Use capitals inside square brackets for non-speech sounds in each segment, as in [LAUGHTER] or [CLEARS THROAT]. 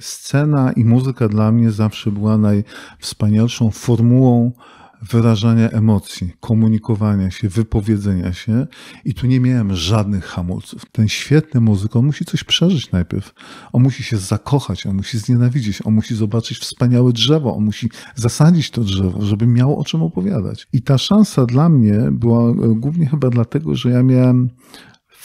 Scena i muzyka dla mnie zawsze była najwspanialszą formułą wyrażania emocji, komunikowania się, wypowiedzenia się i tu nie miałem żadnych hamulców. Ten świetny muzyk, on musi coś przeżyć najpierw. On musi się zakochać, on musi znienawidzić, on musi zobaczyć wspaniałe drzewo, on musi zasadzić to drzewo, żeby miał o czym opowiadać. I ta szansa dla mnie była e, głównie chyba dlatego, że ja miałem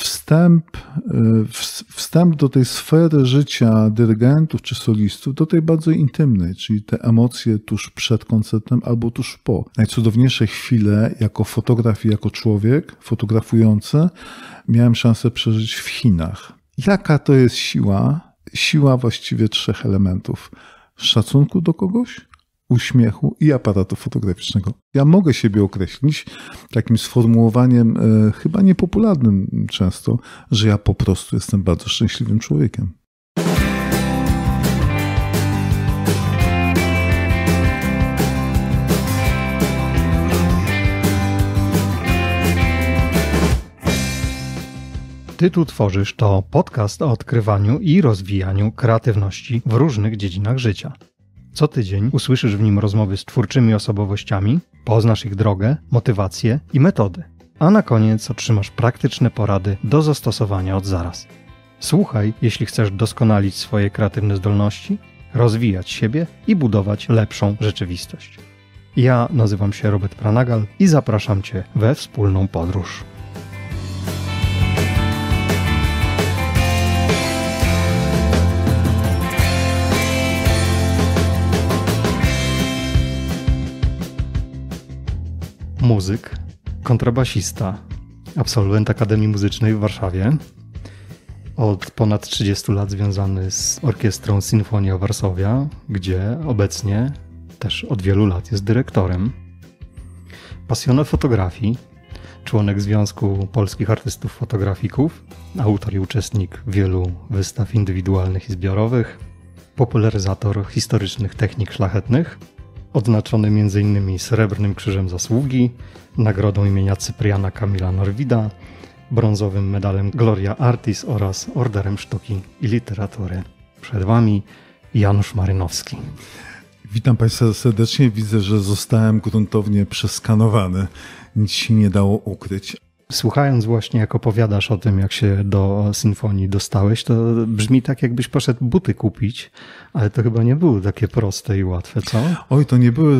wstęp, y, wstęp do tej sfery życia dyrygentów czy solistów, do tej bardzo intymnej, czyli te emocje tuż przed koncertem albo tuż po. Najcudowniejsze chwile jako fotograf i jako człowiek fotografujący miałem szansę przeżyć w Chinach. Jaka to jest siła? Siła właściwie trzech elementów: szacunku do kogoś, uśmiechu i aparatu fotograficznego. Ja mogę siebie określić takim sformułowaniem, e, chyba niepopularnym często, że ja po prostu jestem bardzo szczęśliwym człowiekiem. Ty tu tworzysz to podcast o odkrywaniu i rozwijaniu kreatywności w różnych dziedzinach życia. Co tydzień usłyszysz w nim rozmowy z twórczymi osobowościami, poznasz ich drogę, motywacje i metody, a na koniec otrzymasz praktyczne porady do zastosowania od zaraz. Słuchaj, jeśli chcesz doskonalić swoje kreatywne zdolności, rozwijać siebie i budować lepszą rzeczywistość. Ja nazywam się Robert Pranagal i zapraszam Cię we wspólną podróż. muzyk, kontrabasista, absolwent Akademii Muzycznej w Warszawie, od ponad 30 lat związany z orkiestrą Sinfonia Warszawia, gdzie obecnie też od wielu lat jest dyrektorem. Pasjonat fotografii, członek Związku Polskich Artystów Fotografików, autor i uczestnik wielu wystaw indywidualnych i zbiorowych, popularyzator historycznych technik szlachetnych – odznaczony m.in. Srebrnym Krzyżem Zasługi, Nagrodą imienia Cypriana Kamila Norwida, brązowym medalem Gloria Artis oraz Orderem Sztuki i Literatury. Przed Wami Janusz Marynowski. Witam Państwa serdecznie. Widzę, że zostałem gruntownie przeskanowany. Nic się nie dało ukryć słuchając właśnie, jak opowiadasz o tym, jak się do symfonii dostałeś, to brzmi tak, jakbyś poszedł buty kupić, ale to chyba nie było takie proste i łatwe, co? Oj, to nie były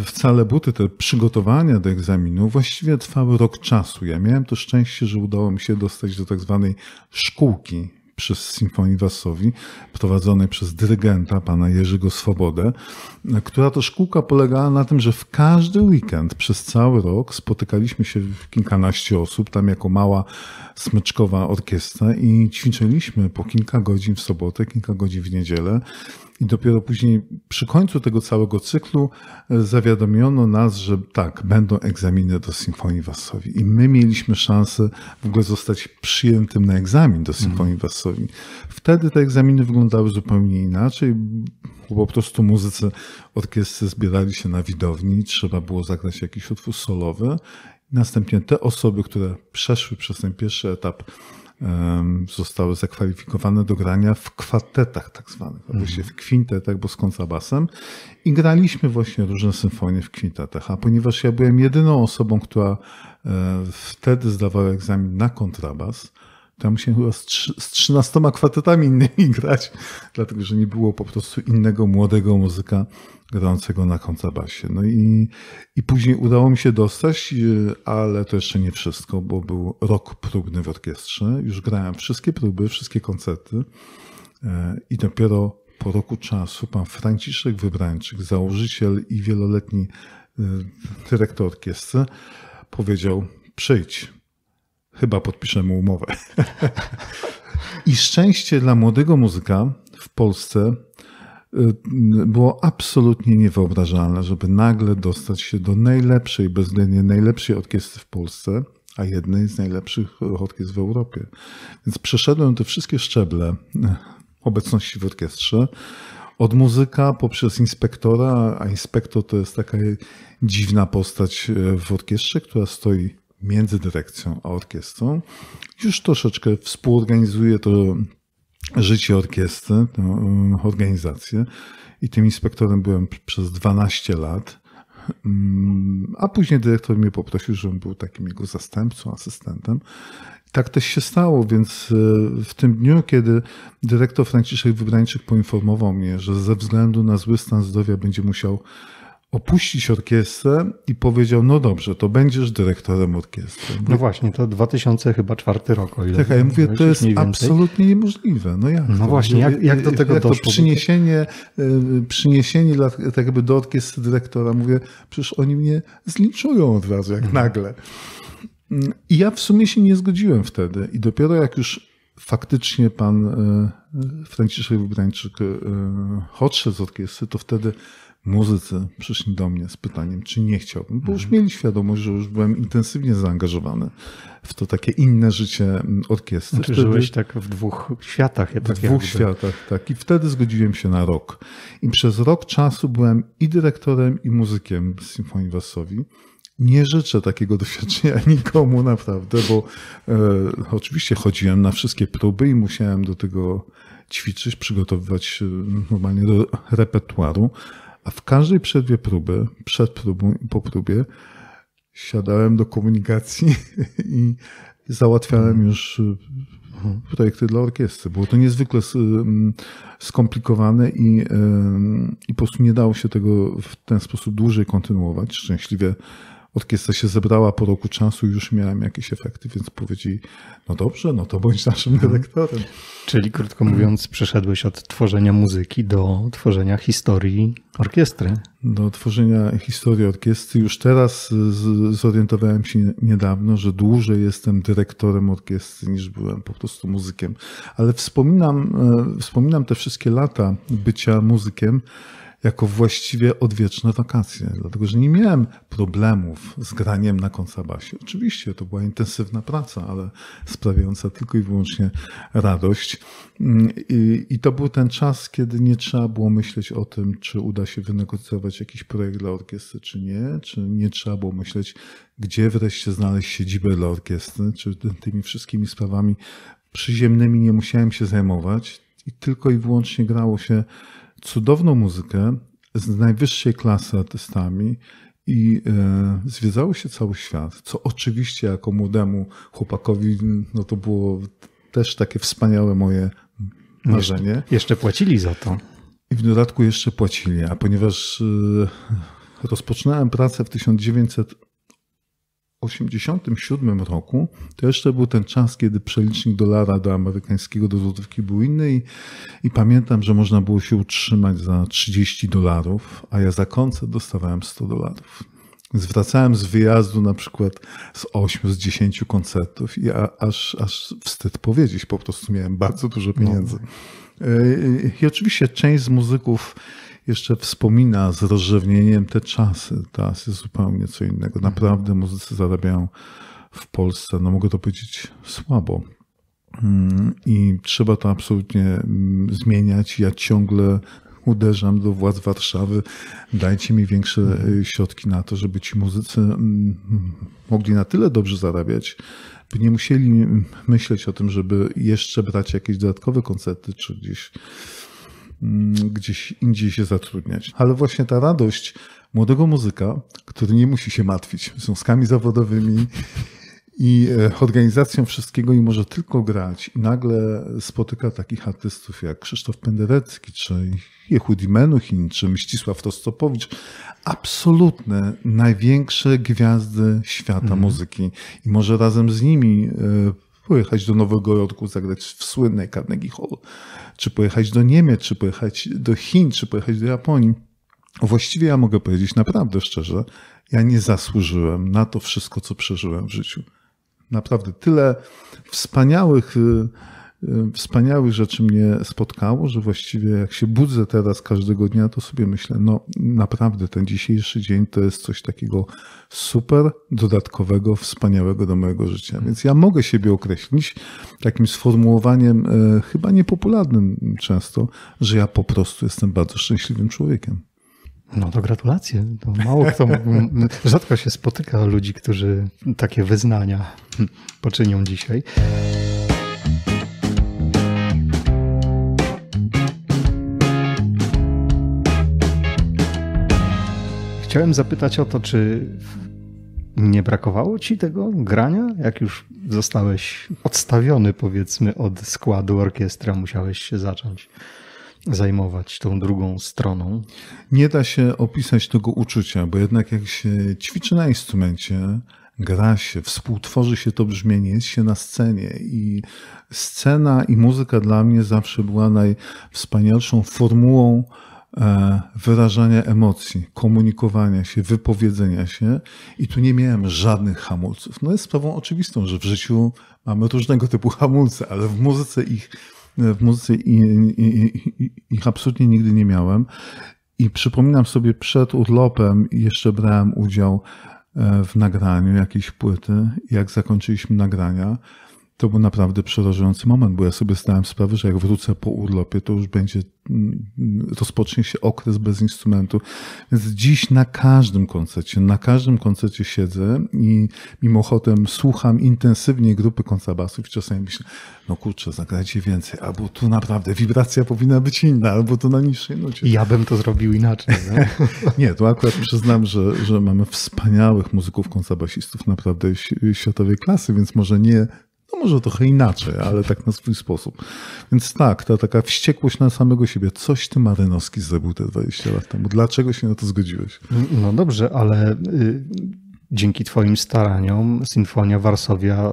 y, wcale buty. Te przygotowania do egzaminu właściwie trwały rok czasu. Ja miałem to szczęście, że udało mi się dostać do tak zwanej szkółki przez Symfonii Wasowi, prowadzonej przez dyrygenta pana Jerzego Swobodę, która to szkółka polegała na tym, że w każdy weekend przez cały rok spotykaliśmy się w kilkanaście osób, tam jako mała smyczkowa orkiestra i ćwiczyliśmy po kilka godzin w sobotę, kilka godzin w niedzielę. I dopiero później przy końcu tego całego cyklu e, zawiadomiono nas, że tak, będą egzaminy do Symfonii Wassowi. I my mieliśmy szansę w ogóle zostać przyjętym na egzamin do Symfonii Wassowi. Wtedy te egzaminy wyglądały zupełnie inaczej. Po prostu muzycy orkiestry zbierali się na widowni, trzeba było zagrać jakiś utwór solowy. Następnie te osoby, które przeszły przez ten pierwszy etap zostały zakwalifikowane do grania w kwartetach tak zwanych, mhm. w kwintetach, bo z kontrabasem i graliśmy właśnie różne symfonie w kwintetach, a ponieważ ja byłem jedyną osobą, która e, wtedy zdawała egzamin na kontrabas, to ja musiałem chyba z, trzy, z 13 kwartetami innymi [LAUGHS] grać, dlatego że nie było po prostu innego młodego muzyka, grającego na kontrabasie. No i, i później udało mi się dostać, y, ale to jeszcze nie wszystko, bo był rok próbny w orkiestrze. Już grałem wszystkie próby, wszystkie koncerty y, i dopiero po roku czasu pan Franciszek Wybrańczyk, założyciel i wieloletni y, dyrektor orkiestry, powiedział: Przyjdź, chyba podpiszemy umowę. [LAUGHS] I szczęście dla młodego muzyka w Polsce Y, było absolutnie niewyobrażalne, żeby nagle dostać się do najlepszej, bezwzględnie najlepszej orkiestry w Polsce, a jednej z najlepszych orkiestr w Europie. Więc przeszedłem te wszystkie szczeble e, obecności w orkiestrze. Od muzyka poprzez inspektora, a inspektor to jest taka dziwna postać e, w orkiestrze, która stoi między dyrekcją a orkiestrą. Już troszeczkę współorganizuje to życie orkiestry, y, organizację. I tym inspektorem byłem przez 12 lat. Mm, a później dyrektor mnie poprosił, żebym był takim jego zastępcą, asystentem. Tak też się stało, więc y, w tym dniu, kiedy dyrektor Franciszek Wybrańczyk poinformował mnie, że ze względu na zły stan zdrowia będzie musiał opuścić orkiestrę i powiedział, no dobrze, to będziesz dyrektorem orkiestry. no właśnie, to 2004 rok, o ile Tak, ja mówię, to jest absolutnie niemożliwe. No, jak no właśnie, jak, jak, do y, y, tego jak doszło? To przyniesienie, y, przyniesienie dla, tak jakby do orkiestry dyrektora, mówię, przecież oni mnie zlinczują od razu, jak mhm. nagle. I ja w sumie się nie zgodziłem wtedy i dopiero jak już faktycznie pan Franciszek Wybrańczyk odszedł z orkiestry, to wtedy muzycy przyszli do mnie z pytaniem, czy nie chciałbym, bo już mhm. mieli świadomość, że już byłem intensywnie zaangażowany w to takie inne życie mm, orkiestry. Znaczy, wtedy, żyłeś tak w dwóch światach. Ja w tak dwóch jakby. światach, tak. I wtedy zgodziłem się na rok. I przez rok czasu byłem i dyrektorem, i muzykiem Symfonii Wasowi. Nie życzę takiego [LAUGHS] doświadczenia nikomu naprawdę, bo e, oczywiście chodziłem na wszystkie próby i musiałem do tego ćwiczyć, przygotowywać normalnie do repertuaru, a w każdej przerwie próby, przed próbą i po próbie, siadałem do komunikacji [LAUGHS] i załatwiałem mhm. już mhm, projekty dla orkiestry. Było to niezwykle mm, skomplikowane i, i po prostu nie dało się tego w ten sposób dłużej kontynuować. Szczęśliwie orkiestra się zebrała po roku czasu, już miałem jakieś efekty, więc powiedzieli, no dobrze, no to bądź naszym mhm. dyrektorem. Czyli krótko mówiąc, przeszedłeś od tworzenia muzyki do tworzenia historii orkiestry. Do tworzenia historii orkiestry. Już teraz zorientowałem się niedawno, że dłużej jestem dyrektorem orkiestry niż byłem po prostu muzykiem. Ale wspominam, e, wspominam te wszystkie lata bycia muzykiem, jako właściwie odwieczne wakacje, dlatego że nie miałem problemów z graniem na kontrabasie. Oczywiście to była intensywna praca, ale sprawiająca tylko i wyłącznie radość. Mm, I, I, to był ten czas, kiedy nie trzeba było myśleć o tym, czy uda się wynegocjować jakiś projekt dla orkiestry, czy nie, czy nie trzeba było myśleć, gdzie wreszcie znaleźć siedzibę dla orkiestry, czy tymi wszystkimi sprawami przyziemnymi nie musiałem się zajmować i tylko i wyłącznie grało się cudowną muzykę z najwyższej klasy artystami i e, zwiedzało się cały świat, co oczywiście jako młodemu chłopakowi no to było też takie wspaniałe moje marzenie. Jeszcze, jeszcze płacili za to. I w dodatku jeszcze płacili, a ponieważ e, rozpoczynałem pracę w 1900 1987 roku to jeszcze był ten czas, kiedy przelicznik dolara do amerykańskiego do złotówki był inny i, i pamiętam, że można było się utrzymać za 30 dolarów, a ja za koncert dostawałem 100 dolarów. Zwracałem z wyjazdu na przykład z 8, z 10 koncertów i aż, aż wstyd powiedzieć, po prostu miałem bardzo dużo no. pieniędzy. No. I oczywiście część z muzyków jeszcze wspomina z rozrzewnieniem te czasy. Teraz jest zupełnie co innego. Mhm. Naprawdę muzycy zarabiają w Polsce, no mogę to powiedzieć, słabo. Mm, I trzeba to absolutnie mm, zmieniać. Ja ciągle uderzam do władz Warszawy, dajcie mi większe mhm. y, środki na to, żeby ci muzycy mm, mogli na tyle dobrze zarabiać, by nie musieli myśleć o tym, żeby jeszcze brać jakieś dodatkowe koncerty czy gdzieś Mm, gdzieś indziej się zatrudniać. Ale właśnie ta radość młodego muzyka, który nie musi się martwić związkami zawodowymi i e, organizacją wszystkiego i może tylko grać. I nagle spotyka takich artystów jak Krzysztof Penderecki, czy Jehudi Menuhin, czy Mścisław Rostopowicz. Absolutne, największe gwiazdy świata mhm. muzyki. I może razem z nimi e, pojechać do Nowego Jorku, zagrać w słynnej Carnegie Hall, czy pojechać do Niemiec, czy pojechać do Chin, czy pojechać do Japonii. Właściwie ja mogę powiedzieć naprawdę szczerze, ja nie zasłużyłem na to wszystko, co przeżyłem w życiu. Naprawdę tyle wspaniałych y, wspaniałych rzeczy mnie spotkało, że właściwie jak się budzę teraz każdego dnia, to sobie myślę, no naprawdę ten dzisiejszy dzień to jest coś takiego super, dodatkowego, wspaniałego do mojego życia. Więc ja mogę siebie określić takim sformułowaniem, e, chyba niepopularnym często, że ja po prostu jestem bardzo szczęśliwym człowiekiem. No to gratulacje. To mało kto, rzadko się spotyka ludzi, którzy takie wyznania [LAUGHS] poczynią dzisiaj. Chciałem zapytać o to, czy nie brakowało ci tego grania, jak już zostałeś odstawiony, powiedzmy, od składu orkiestra, musiałeś się zacząć zajmować tą drugą stroną? Nie da się opisać tego uczucia, bo jednak jak się ćwiczy na instrumencie, gra się, współtworzy się to brzmienie, jest się na scenie i scena i muzyka dla mnie zawsze była najwspanialszą formułą E, wyrażania emocji, komunikowania się, wypowiedzenia się i tu nie miałem żadnych hamulców. No jest sprawą oczywistą, że w życiu mamy różnego typu hamulce, ale w muzyce ich, w muzyce ich absolutnie nigdy nie miałem. I przypominam sobie przed urlopem jeszcze brałem udział e, w nagraniu jakiejś płyty, jak zakończyliśmy nagrania to był naprawdę przerażający moment, bo ja sobie zdałem sprawę, że jak wrócę po urlopie, to już będzie, mm, rozpocznie się okres bez instrumentu. Więc dziś na każdym koncercie, na każdym koncercie siedzę i mimochodem słucham intensywnie grupy kontrabasów i czasami myślę, no kurczę, zagrajcie więcej, albo tu naprawdę wibracja powinna być inna, albo tu na niższej nocie. Ja bym to zrobił inaczej. No? [LAUGHS] nie, to akurat przyznam, że, że mamy wspaniałych muzyków kontrabasistów naprawdę światowej klasy, więc może nie no może trochę inaczej, ale tak na swój sposób. Więc tak, ta taka wściekłość na samego siebie. Coś ty Marynowski zrobił te 20 lat temu. Dlaczego się na to zgodziłeś? No dobrze, ale y, dzięki Twoim staraniom Sinfonia Warsowia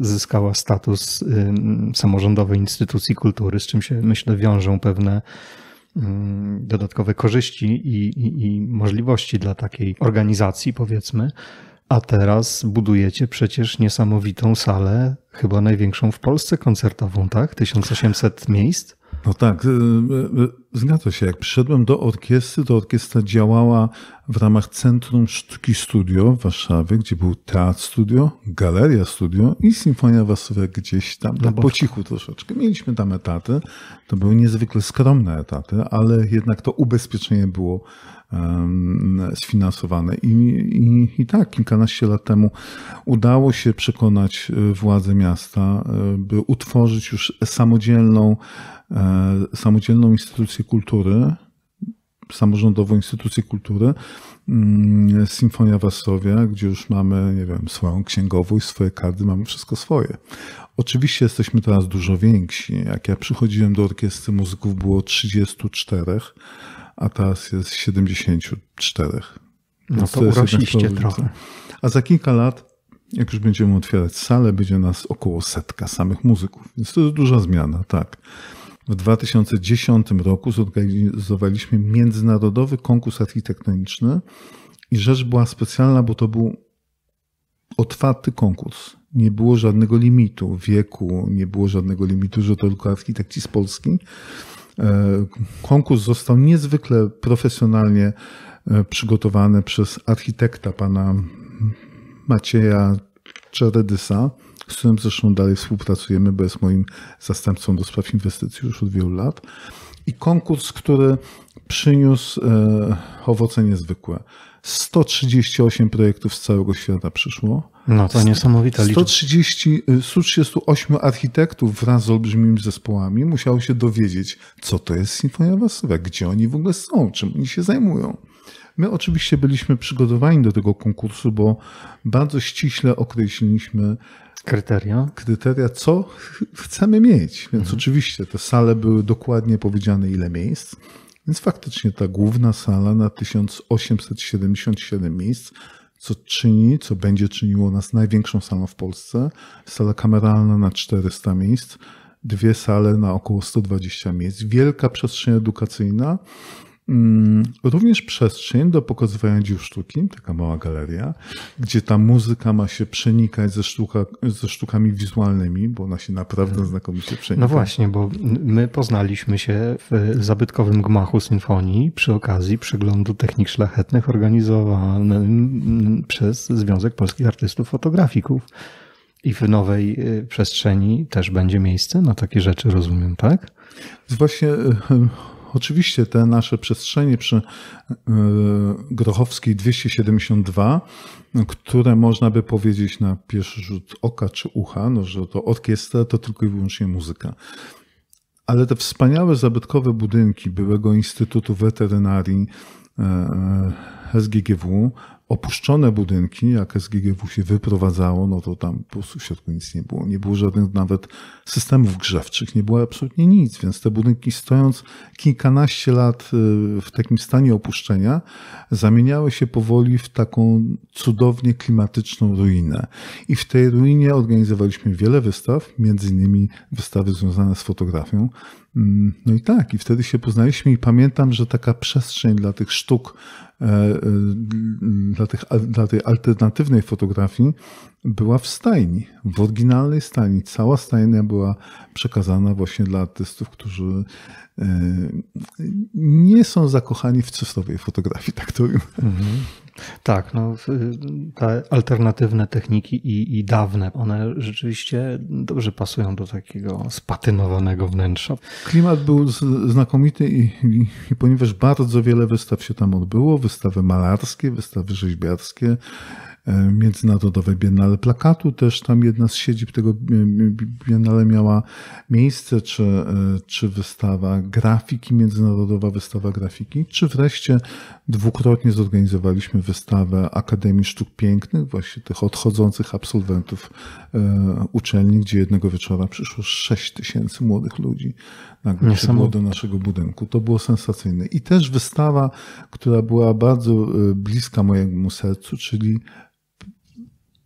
zyskała status y, samorządowej instytucji kultury, z czym się myślę wiążą pewne mm, dodatkowe korzyści i, i, i możliwości dla takiej organizacji, powiedzmy. A teraz budujecie przecież niesamowitą salę, chyba największą w Polsce koncertową, tak? 1800 miejsc? No tak, y, y, y, zgadza się. Jak przyszedłem do orkiestry, to orkiestra działała w ramach Centrum Sztuki Studio w Warszawie, gdzie był Teatr Studio, Galeria Studio i Sinfonia Warszawa gdzieś tam, no tam po cichu troszeczkę. Mieliśmy tam etaty, to były niezwykle skromne etaty, ale jednak to ubezpieczenie było sfinansowane. I, i, I tak, kilkanaście lat temu udało się przekonać e, władze miasta, e, by utworzyć już samodzielną, e, samodzielną instytucję kultury, samorządową instytucję kultury, mm, Symfonia Wasowia, gdzie już mamy, nie wiem, swoją księgowość, swoje karty, mamy wszystko swoje. Oczywiście jesteśmy teraz dużo więksi. Jak ja przychodziłem do orkiestry muzyków, było 34 a teraz jest 74. No to, to urośliście trochę. Tak. A za kilka lat, jak już będziemy otwierać salę, będzie nas około setka samych muzyków. Więc to jest duża zmiana, tak. W 2010 roku zorganizowaliśmy międzynarodowy konkurs architektoniczny i rzecz była specjalna, bo to był otwarty konkurs. Nie było żadnego limitu wieku, nie było żadnego limitu, że to tylko architekci z Polski. E, konkurs został niezwykle profesjonalnie e, przygotowany przez architekta pana Macieja Czeredysa, z którym zresztą dalej współpracujemy, bo jest moim zastępcą do spraw inwestycji już od wielu lat. I konkurs, który przyniósł e, owoce niezwykłe. 138 projektów z całego świata przyszło. No to niesamowita liczba. 130, 138 architektów wraz z olbrzymimi zespołami musiało się dowiedzieć, co to jest Sinfonia Wasowa, gdzie oni w ogóle są, czym oni się zajmują. My oczywiście byliśmy przygotowani do tego konkursu, bo bardzo ściśle określiliśmy kryteria, kryteria co chcemy mieć. Więc mhm. oczywiście te sale były dokładnie powiedziane, ile miejsc. Więc faktycznie ta główna sala na 1877 miejsc, co czyni, co będzie czyniło nas największą salą w Polsce, sala kameralna na 400 miejsc, dwie sale na około 120 miejsc, wielka przestrzeń edukacyjna, Mm. Również przestrzeń do pokazywania dzieł sztuki, taka mała galeria, gdzie ta muzyka ma się przenikać ze, sztuka, ze sztukami wizualnymi, bo ona się naprawdę tak. znakomicie no przenika. No właśnie, bo my poznaliśmy się w zabytkowym gmachu symfonii przy okazji przeglądu technik szlachetnych organizowanym przez Związek Polskich Artystów Fotografików. I w nowej y, przestrzeni też będzie miejsce na takie rzeczy, rozumiem, tak? Właśnie y, Oczywiście te nasze przestrzenie przy e, Grochowskiej 272, które można by powiedzieć na pierwszy rzut oka czy ucha, no, że to orkiestra to tylko i wyłącznie muzyka. Ale te wspaniałe zabytkowe budynki byłego Instytutu Weterynarii e, e, SGGW opuszczone budynki, jak SGGW się wyprowadzało, no to tam po prostu w środku nic nie było. Nie było żadnych nawet systemów grzewczych, nie było absolutnie nic, więc te budynki stojąc kilkanaście lat y, w takim stanie opuszczenia, zamieniały się powoli w taką cudownie klimatyczną ruinę. I w tej ruinie organizowaliśmy wiele wystaw, między innymi wystawy związane z fotografią. Mm, no i tak, i wtedy się poznaliśmy i pamiętam, że taka przestrzeń dla tych sztuk E, e, dla, tych, dla tej alternatywnej fotografii była w stajni, w oryginalnej stajni. Cała stajnia była przekazana właśnie dla artystów, którzy e, nie są zakochani w czystowej fotografii, tak to mm Tak, no, te alternatywne techniki i, i dawne, one rzeczywiście dobrze pasują do takiego spatynowanego wnętrza. Klimat był znakomity i, i, i ponieważ bardzo wiele wystaw się tam odbyło, wystawy malarskie, wystawy rzeźbiarskie, E, międzynarodowe Biennale Plakatu, też tam jedna z siedzib tego e, Biennale miała miejsce, czy, e, czy wystawa grafiki, Międzynarodowa Wystawa Grafiki, czy wreszcie dwukrotnie zorganizowaliśmy wystawę Akademii Sztuk Pięknych, właśnie tych odchodzących absolwentów uczelni, gdzie jednego wieczora przyszło 6 tysięcy młodych ludzi nagle przyszło do naszego budynku. To było sensacyjne. I też wystawa, która była bardzo bliska mojemu sercu, czyli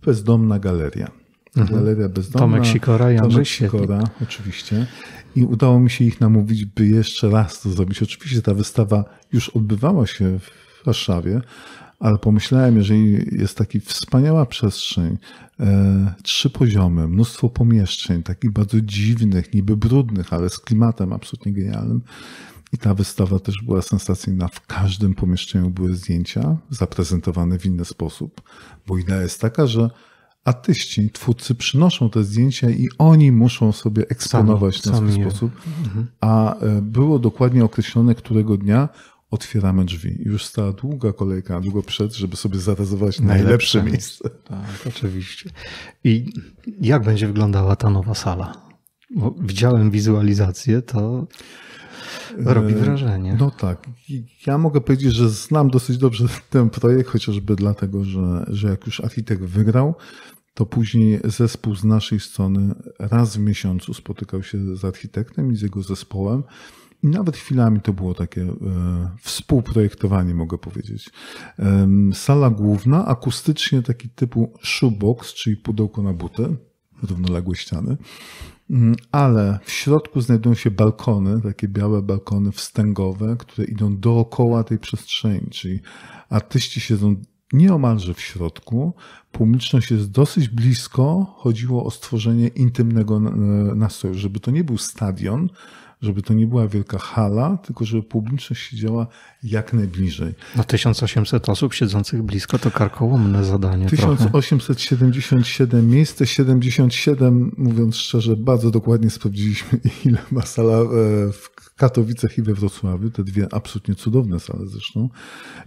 Bezdomna Galeria. Mhm. Galeria Bezdomna. Tomek Sikora, Jan Tomek Sikora, oczywiście. I udało mi się ich namówić, by jeszcze raz to zrobić. Oczywiście ta wystawa już odbywała się w Warszawie, ale pomyślałem, jeżeli jest taki wspaniała przestrzeń, e, trzy poziomy, mnóstwo pomieszczeń, takich bardzo dziwnych, niby brudnych, ale z klimatem absolutnie genialnym, i ta wystawa też była sensacyjna. W każdym pomieszczeniu były zdjęcia zaprezentowane w inny sposób, bo idea jest taka, że artyści, twórcy przynoszą te zdjęcia i oni muszą sobie eksponować w ten swój sposób. Mhm. A e, było dokładnie określone, którego dnia otwieramy drzwi. I już stała długa kolejka, długo przed, żeby sobie zarezerwować najlepsze, najlepsze miejsce. Tak, oczywiście. I jak będzie wyglądała ta nowa sala? Bo widziałem wizualizację, to Robi e, wrażenie. No tak. Ja mogę powiedzieć, że znam dosyć dobrze [LAUGHS] ten projekt, chociażby dlatego, że, że jak już Architekt wygrał, to później zespół z naszej strony raz w miesiącu spotykał się z architektem i z jego zespołem. I nawet chwilami to było takie e, współprojektowanie, mogę powiedzieć. sala główna, akustycznie taki typu shoebox, czyli pudełko na buty, równoległe ściany. Mm, ale w środku znajdują się balkony, takie białe balkony wstęgowe, które idą dookoła tej przestrzeni, czyli artyści siedzą nieomalże w środku, publiczność jest dosyć blisko, chodziło o stworzenie intymnego e, nastroju, żeby to nie był stadion, żeby to nie była wielka hala, tylko żeby publiczność siedziała jak najbliżej. No 1800 osób siedzących blisko to karkołomne zadanie. 1877 miejsce, 77, mówiąc szczerze, bardzo dokładnie sprawdziliśmy, [LAUGHS] ile ma sala e, w Katowicach i we Wrocławiu, te dwie absolutnie cudowne sale zresztą.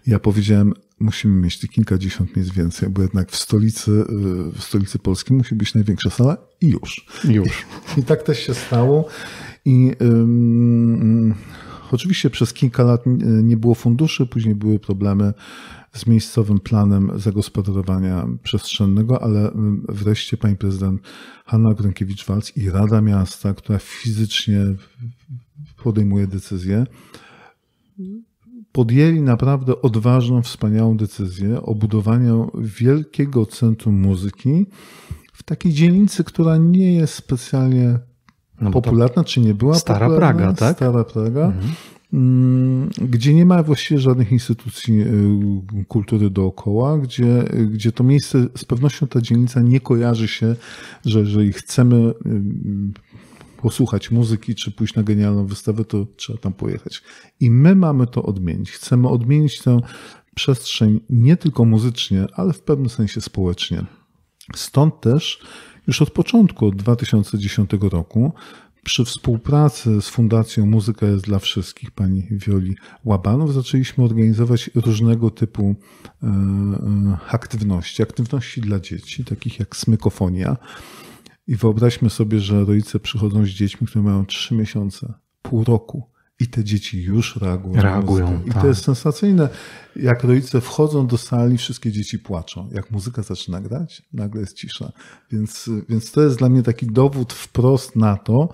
Ja powiedziałem, musimy mieć te kilkadziesiąt miejsc więcej, bo jednak w stolicy, e, w stolicy Polski musi być największa sala i już. Już. I, i tak też się stało. I um, oczywiście przez kilka lat y, nie było funduszy, później były problemy z miejscowym planem zagospodarowania przestrzennego, ale wreszcie pani prezydent Hanna Gronkiewicz-Walc i Rada Miasta, która fizycznie podejmuje decyzję, podjęli naprawdę odważną, wspaniałą decyzję o budowaniu wielkiego centrum muzyki w takiej dzielnicy, która nie jest specjalnie no popularna czy nie była Stara popularna? Praga, tak? Stara Praga. Mhm. Mm, gdzie nie ma właściwie żadnych instytucji y, kultury dookoła, gdzie, gdzie to miejsce, z pewnością ta dzielnica nie kojarzy się, że jeżeli chcemy y, posłuchać muzyki czy pójść na genialną wystawę, to trzeba tam pojechać. I my mamy to odmienić. Chcemy odmienić tę przestrzeń nie tylko muzycznie, ale w pewnym sensie społecznie. Stąd też już od początku, od 2010 roku, przy współpracy z Fundacją Muzyka jest dla Wszystkich pani Wioli Łabanów zaczęliśmy organizować różnego typu e, e, aktywności. Aktywności dla dzieci, takich jak smykofonia. I wyobraźmy sobie, że rodzice przychodzą z dziećmi, które mają 3 miesiące, pół roku i te dzieci już reagują. reagują I tak. to jest sensacyjne. Jak rodzice wchodzą do sali, wszystkie dzieci płaczą. Jak muzyka zaczyna grać, nagle jest cisza. Więc, więc to jest dla mnie taki dowód wprost na to,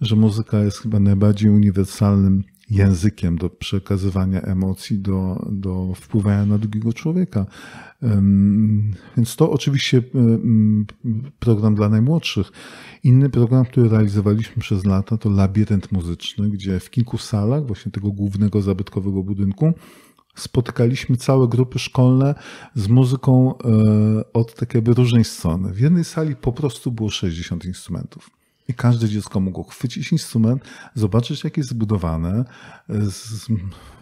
że muzyka jest chyba najbardziej uniwersalnym językiem do przekazywania emocji, do, do wpływania na drugiego człowieka. Więc to oczywiście program dla najmłodszych. Inny program, który realizowaliśmy przez lata, to labirynt muzyczny, gdzie w kilku salach właśnie tego głównego zabytkowego budynku spotykaliśmy całe grupy szkolne z muzyką e, od tak jakby różnej strony. W jednej sali po prostu było 60 instrumentów. I każde dziecko mogło chwycić instrument, zobaczyć, jak jest zbudowane e, z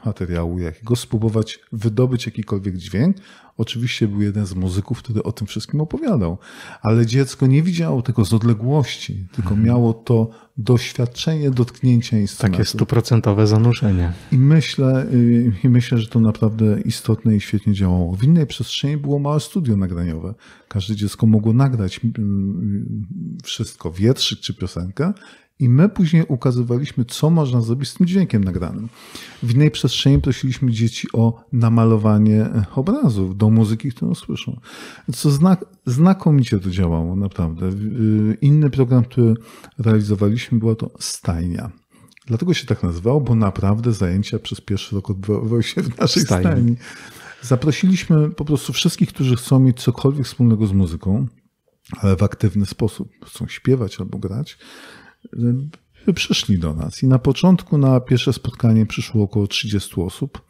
materiału jakiego, spróbować wydobyć jakikolwiek dźwięk, Oczywiście był jeden z muzyków, który o tym wszystkim opowiadał, ale dziecko nie widziało tego z odległości, tylko mhm. miało to doświadczenie dotknięcia instrumentu. Takie stuprocentowe zanurzenie. I myślę, y, I myślę, że to naprawdę istotne i świetnie działało. W innej przestrzeni było małe studio nagraniowe. Każde dziecko mogło nagrać mm, wszystko, wietrzyk czy piosenkę i my później ukazywaliśmy, co można zrobić z tym dźwiękiem nagranym. W innej przestrzeni prosiliśmy dzieci o namalowanie e, obrazów do muzyki, którą słyszą. Co znak, znakomicie to działało, naprawdę. E, inny program, który realizowaliśmy, była to stajnia. Dlatego się tak nazywało, bo naprawdę zajęcia przez pierwszy rok odbywały się w naszej stajni. stajni. Zaprosiliśmy po prostu wszystkich, którzy chcą mieć cokolwiek wspólnego z muzyką, ale w aktywny sposób, chcą śpiewać albo grać przyszli do nas. I na początku na pierwsze spotkanie przyszło około 30 osób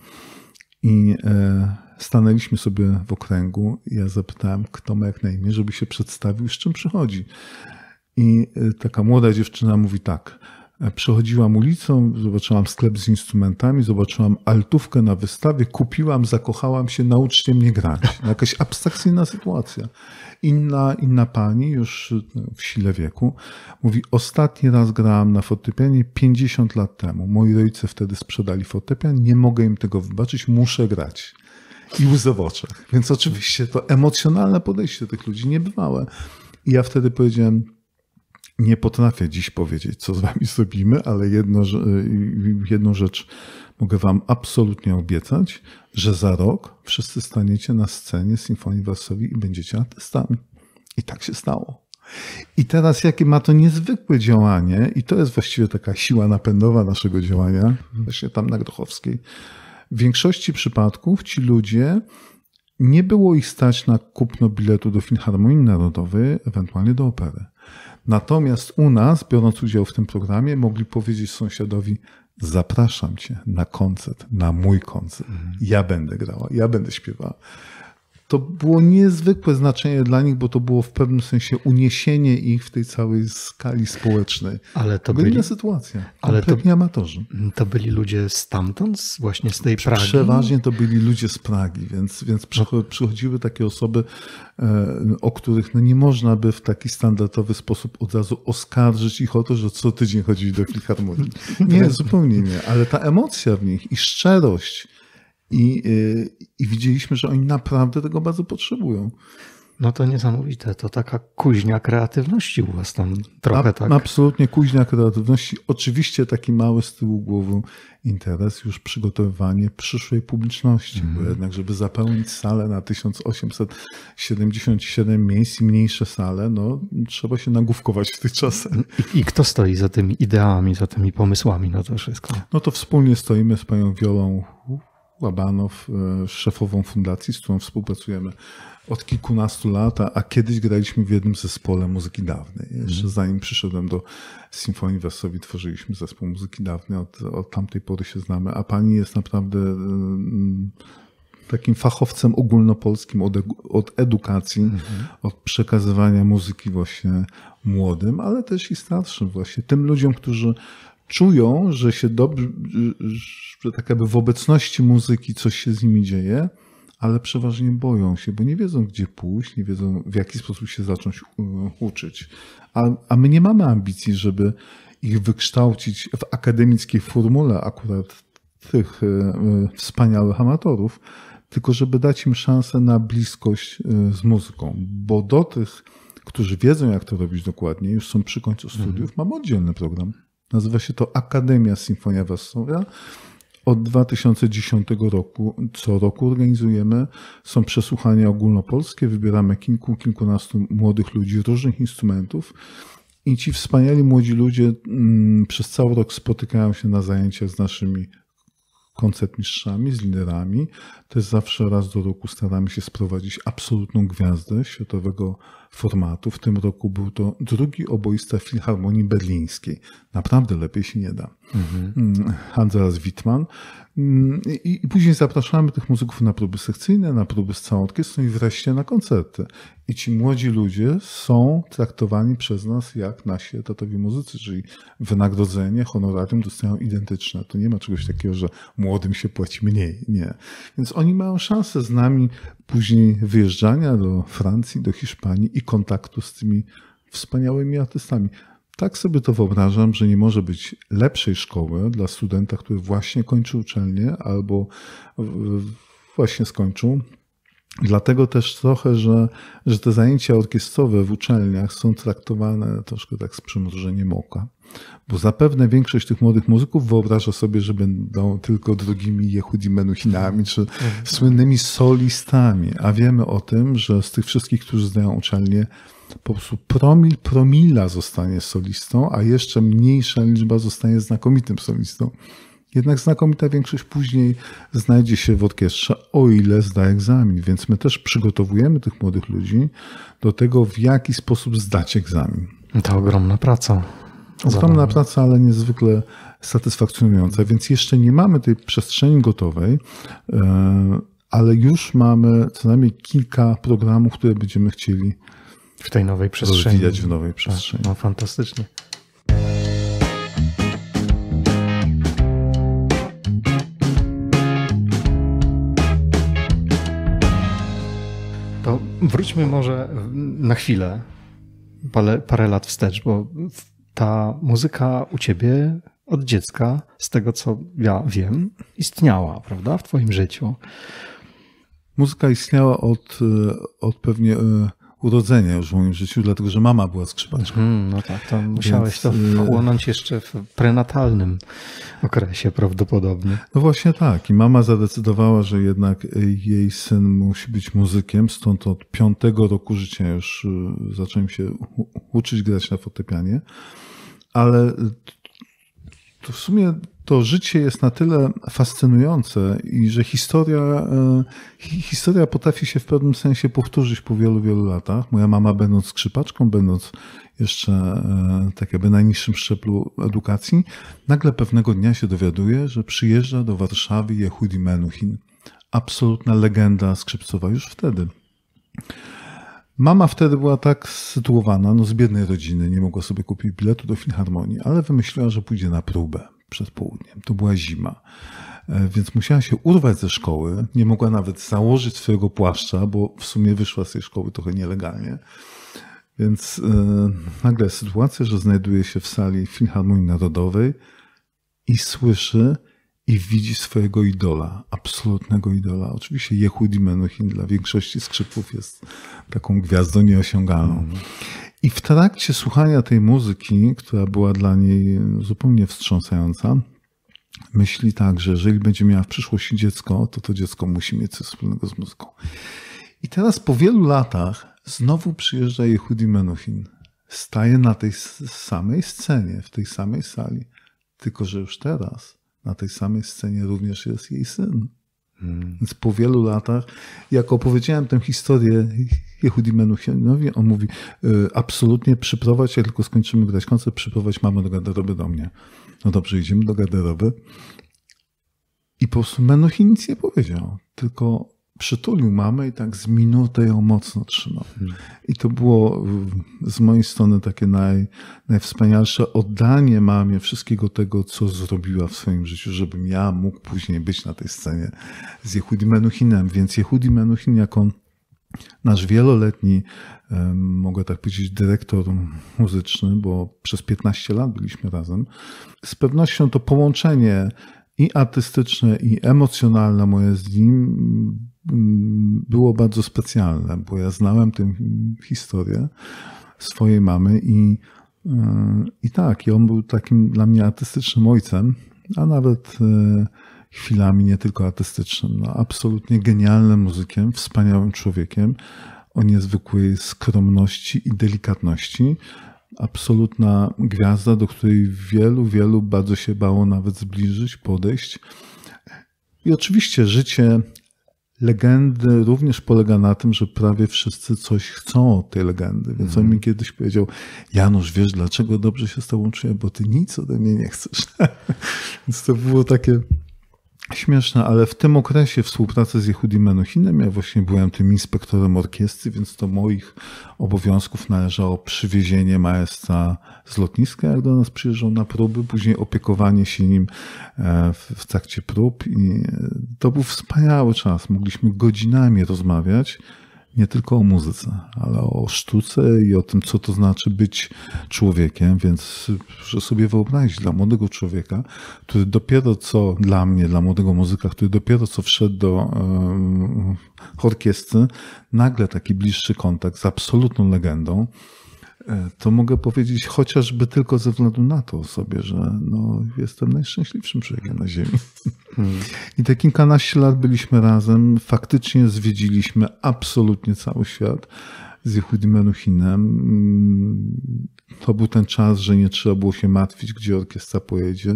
i e, stanęliśmy sobie w okręgu. Ja zapytałem, kto ma jak na imię, żeby się przedstawił, z czym przychodzi. I e, taka młoda dziewczyna mówi tak – Przechodziłam ulicą, zobaczyłam sklep z instrumentami, zobaczyłam altówkę na wystawie, kupiłam, zakochałam się, nauczcie mnie grać. Jakaś abstrakcyjna sytuacja. Inna, inna pani, już no, w sile wieku, mówi: Ostatni raz grałam na fortepianie 50 lat temu. Moi rodzice wtedy sprzedali fortepian, nie mogę im tego wybaczyć, muszę grać i łzy w oczach. Więc oczywiście to emocjonalne podejście tych ludzi niebywałe. I ja wtedy powiedziałem, nie potrafię dziś powiedzieć, co z wami zrobimy, ale jedno, y, jedną rzecz mogę wam absolutnie obiecać, że za rok wszyscy staniecie na scenie Symfonii Warszawi i będziecie artystami. I tak się stało. I teraz jakie ma to niezwykłe działanie, i to jest właściwie taka siła napędowa naszego działania, właśnie tam na Grochowskiej. W większości przypadków ci ludzie nie było ich stać na kupno biletu do Filharmonii Narodowej, ewentualnie do opery. Natomiast u nas, biorąc udział w tym programie, mogli powiedzieć sąsiadowi, zapraszam cię na koncert, na mój koncert. Mhm. Ja będę grała, ja będę śpiewała to było niezwykłe znaczenie dla nich, bo to było w pewnym sensie uniesienie ich w tej całej skali społecznej. Ale to Gdynia byli sytuacja. Ale to amatorzy. To byli ludzie stamtąd, właśnie z tej Pragi. Przeważnie to byli ludzie z Pragi, więc, więc przychodziły takie osoby, e, o których no nie można by w taki standardowy sposób od razu oskarżyć ich o to, że co tydzień chodzili do filharmonii. [LAUGHS] Nie, zupełnie nie, ale ta emocja w nich i szczerość i, y, i widzieliśmy, że oni naprawdę tego bardzo potrzebują. No to niesamowite, to taka kuźnia kreatywności u was tam trochę A, tak. Absolutnie kuźnia kreatywności. Oczywiście taki mały z tyłu głową interes, już przygotowywanie przyszłej publiczności, mm. bo mhm. jednak żeby zapełnić salę na 1877 miejsc i mniejsze sale, no trzeba się nagłówkować w tych czasach. I, I, kto stoi za tymi ideami, za tymi pomysłami na no to wszystko? No to wspólnie stoimy z panią Wiolą Łabanow, e, szefową fundacji, z którą współpracujemy od kilkunastu lat, a kiedyś graliśmy w jednym zespole muzyki dawnej. Jeszcze mhm. zanim przyszedłem do Symfonii Wersowi, tworzyliśmy zespół muzyki dawnej, od, od tamtej pory się znamy, a pani jest naprawdę e, takim fachowcem ogólnopolskim od, od edukacji, mhm. od przekazywania muzyki właśnie młodym, ale też i starszym właśnie, tym ludziom, którzy czują, że się dobrze, że tak jakby w obecności muzyki coś się z nimi dzieje, ale przeważnie boją się, bo nie wiedzą, gdzie pójść, nie wiedzą, w jaki sposób się zacząć e, uczyć. A, a my nie mamy ambicji, żeby ich wykształcić w akademickiej formule akurat tych e, e, wspaniałych amatorów, tylko żeby dać im szansę na bliskość z muzyką, bo do tych, którzy wiedzą, jak to robić dokładnie, już są przy końcu studiów, mhm. mam oddzielny program. Nazywa się to Akademia Sinfonia Wesoła. Od 2010 roku, co roku organizujemy, są przesłuchania ogólnopolskie, wybieramy kilku, kilkunastu młodych ludzi różnych instrumentów i ci wspaniali młodzi ludzie mm, przez cały rok spotykają się na zajęciach z naszymi koncertmistrzami, z liderami, też zawsze raz do roku staramy się sprowadzić absolutną gwiazdę światowego formatu. W tym roku był to drugi oboista Filharmonii Berlińskiej. Naprawdę lepiej się nie da. Mhm. Mm, Andreas Wittmann. Mm, I, I, później zapraszamy tych muzyków na próby sekcyjne, na próby z całą orkiestrą i wreszcie na koncerty. I ci młodzi ludzie są traktowani przez nas jak nasi tatowi muzycy, czyli wynagrodzenie, honorarium dostają identyczne. To nie ma czegoś takiego, że młodym się płaci mniej. Nie. Więc oni oni mają szansę z nami później wyjeżdżania do Francji, do Hiszpanii i kontaktu z tymi wspaniałymi artystami. Tak sobie to wyobrażam, że nie może być lepszej szkoły dla studenta, który właśnie kończy uczelnię albo właśnie skończył Dlatego też trochę, że, że te zajęcia orkiestrowe w uczelniach są traktowane troszkę tak z przymrużeniem oka. Bo zapewne większość tych młodych muzyków wyobraża sobie, że będą tylko drugimi Jehudi Menuhinami czy mhm. słynnymi solistami. A wiemy o tym, że z tych wszystkich, którzy zdają uczelnię, po prostu promil promila zostanie solistą, a jeszcze mniejsza liczba zostanie znakomitym solistą. Jednak znakomita większość później znajdzie się w orkiestrze, o ile zda egzamin. Więc my też przygotowujemy tych młodych ludzi do tego, w jaki sposób zdać egzamin. To ogromna praca. Ogromna praca, ale niezwykle satysfakcjonująca, więc jeszcze nie mamy tej przestrzeni gotowej, e, ale już mamy co najmniej kilka programów, które będziemy chcieli w tej nowej przestrzeni. Rozwijać w nowej tak, przestrzeni. no fantastycznie. Wróćmy może na chwilę, parę, parę lat wstecz, bo ta muzyka u ciebie od dziecka, z tego co ja wiem, istniała, prawda, w twoim życiu. Muzyka istniała od, e, od pewnie e, urodzenia już w moim życiu, dlatego że mama była skrzypaczką. Mm, no tak, to musiałeś Więc... to y, wchłonąć jeszcze w prenatalnym okresie prawdopodobnie. No właśnie tak. I mama zadecydowała, że jednak jej syn musi być muzykiem, stąd od piątego roku życia już y, zacząłem się uczyć grać na fortepianie. Ale to w sumie to życie jest na tyle fascynujące i że historia, e, historia potrafi się w pewnym sensie powtórzyć po wielu, wielu latach. Moja mama, będąc skrzypaczką, będąc jeszcze e, tak jakby najniższym szczeblu edukacji, nagle pewnego dnia się dowiaduje, że przyjeżdża do Warszawy Yehudi Menuhin. Absolutna legenda skrzypcowa już wtedy. Mama wtedy była tak sytuowana, no z biednej rodziny, nie mogła sobie kupić biletu do filharmonii, ale wymyśliła, że pójdzie na próbę przed południem. To była zima. E, więc musiała się urwać ze szkoły. Nie mogła nawet założyć swojego płaszcza, bo w sumie wyszła z tej szkoły trochę nielegalnie. Więc e, nagle sytuacja, że znajduje się w sali Filharmonii Narodowej i słyszy i widzi swojego idola, absolutnego idola. Oczywiście Jehudi Menuhin dla większości skrzypów jest taką gwiazdą nieosiągalną. I w trakcie słuchania tej muzyki, która była dla niej zupełnie wstrząsająca, myśli także, że jeżeli będzie miała w przyszłości dziecko, to to dziecko musi mieć coś wspólnego z muzyką. I teraz po wielu latach znowu przyjeżdża Yehudi Menuhin. Staje na tej samej scenie, w tej samej sali, tylko że już teraz na tej samej scenie również jest jej syn. Hmm. Więc po wielu latach, jak opowiedziałem tę historię Jehudi Menuchinowi, on mówi y, absolutnie przyprowadź, jak tylko skończymy grać koncert, przyprowadź mamę do garderoby do mnie. No dobrze, idziemy do garderoby. I po prostu Menuchin nic nie powiedział, tylko przytulił mamę i tak z minutę ją mocno trzymał. Hmm. I to było z mojej strony takie naj, najwspanialsze oddanie mamie wszystkiego tego, co zrobiła w swoim życiu, żebym ja mógł później być na tej scenie z Jehudi Menuchinem. Więc Jehudi Menuchin jako nasz wieloletni, mogę tak powiedzieć, dyrektor muzyczny, bo przez 15 lat byliśmy razem. Z pewnością to połączenie i artystyczne, i emocjonalne moje z nim mm, było bardzo specjalne, bo ja znałem tę historię swojej mamy i, i tak, i on był takim dla mnie artystycznym ojcem, a nawet e, chwilami nie tylko artystycznym, no absolutnie genialnym muzykiem, wspaniałym człowiekiem o niezwykłej skromności i delikatności. Absolutna gwiazda, do której wielu, wielu bardzo się bało nawet zbliżyć, podejść. I oczywiście życie legendy również polega na tym, że prawie wszyscy coś chcą od tej legendy. Więc on mi mhm. kiedyś powiedział, Janusz, wiesz, dlaczego dobrze się z tobą czuję, bo ty nic ode mnie nie chcesz. [LAUGHS] Więc to było takie śmieszne, ale w tym okresie współpracy z Jehudim Menuhinem, ja właśnie byłem tym inspektorem orkiestry, więc do moich obowiązków należało przywiezienie maestra z lotniska, jak do nas przyjeżdżał na próby, później opiekowanie się nim e, w trakcie prób i e, to był wspaniały czas. Mogliśmy godzinami rozmawiać nie tylko o muzyce, ale o sztuce i o tym, co to znaczy być człowiekiem, więc proszę sobie wyobrazić dla młodego człowieka, który dopiero co, dla mnie, dla młodego muzyka, który dopiero co wszedł do um, orkiestry, nagle taki bliższy kontakt z absolutną legendą, E, to mogę powiedzieć chociażby tylko ze względu na to sobie, że no, jestem najszczęśliwszym człowiekiem na Ziemi. Hmm. [LAUGHS] I te kilkanaście lat byliśmy razem, faktycznie zwiedziliśmy absolutnie cały świat z Jehudim Elohinem. Mm, to był ten czas, że nie trzeba było się martwić, gdzie orkiestra pojedzie,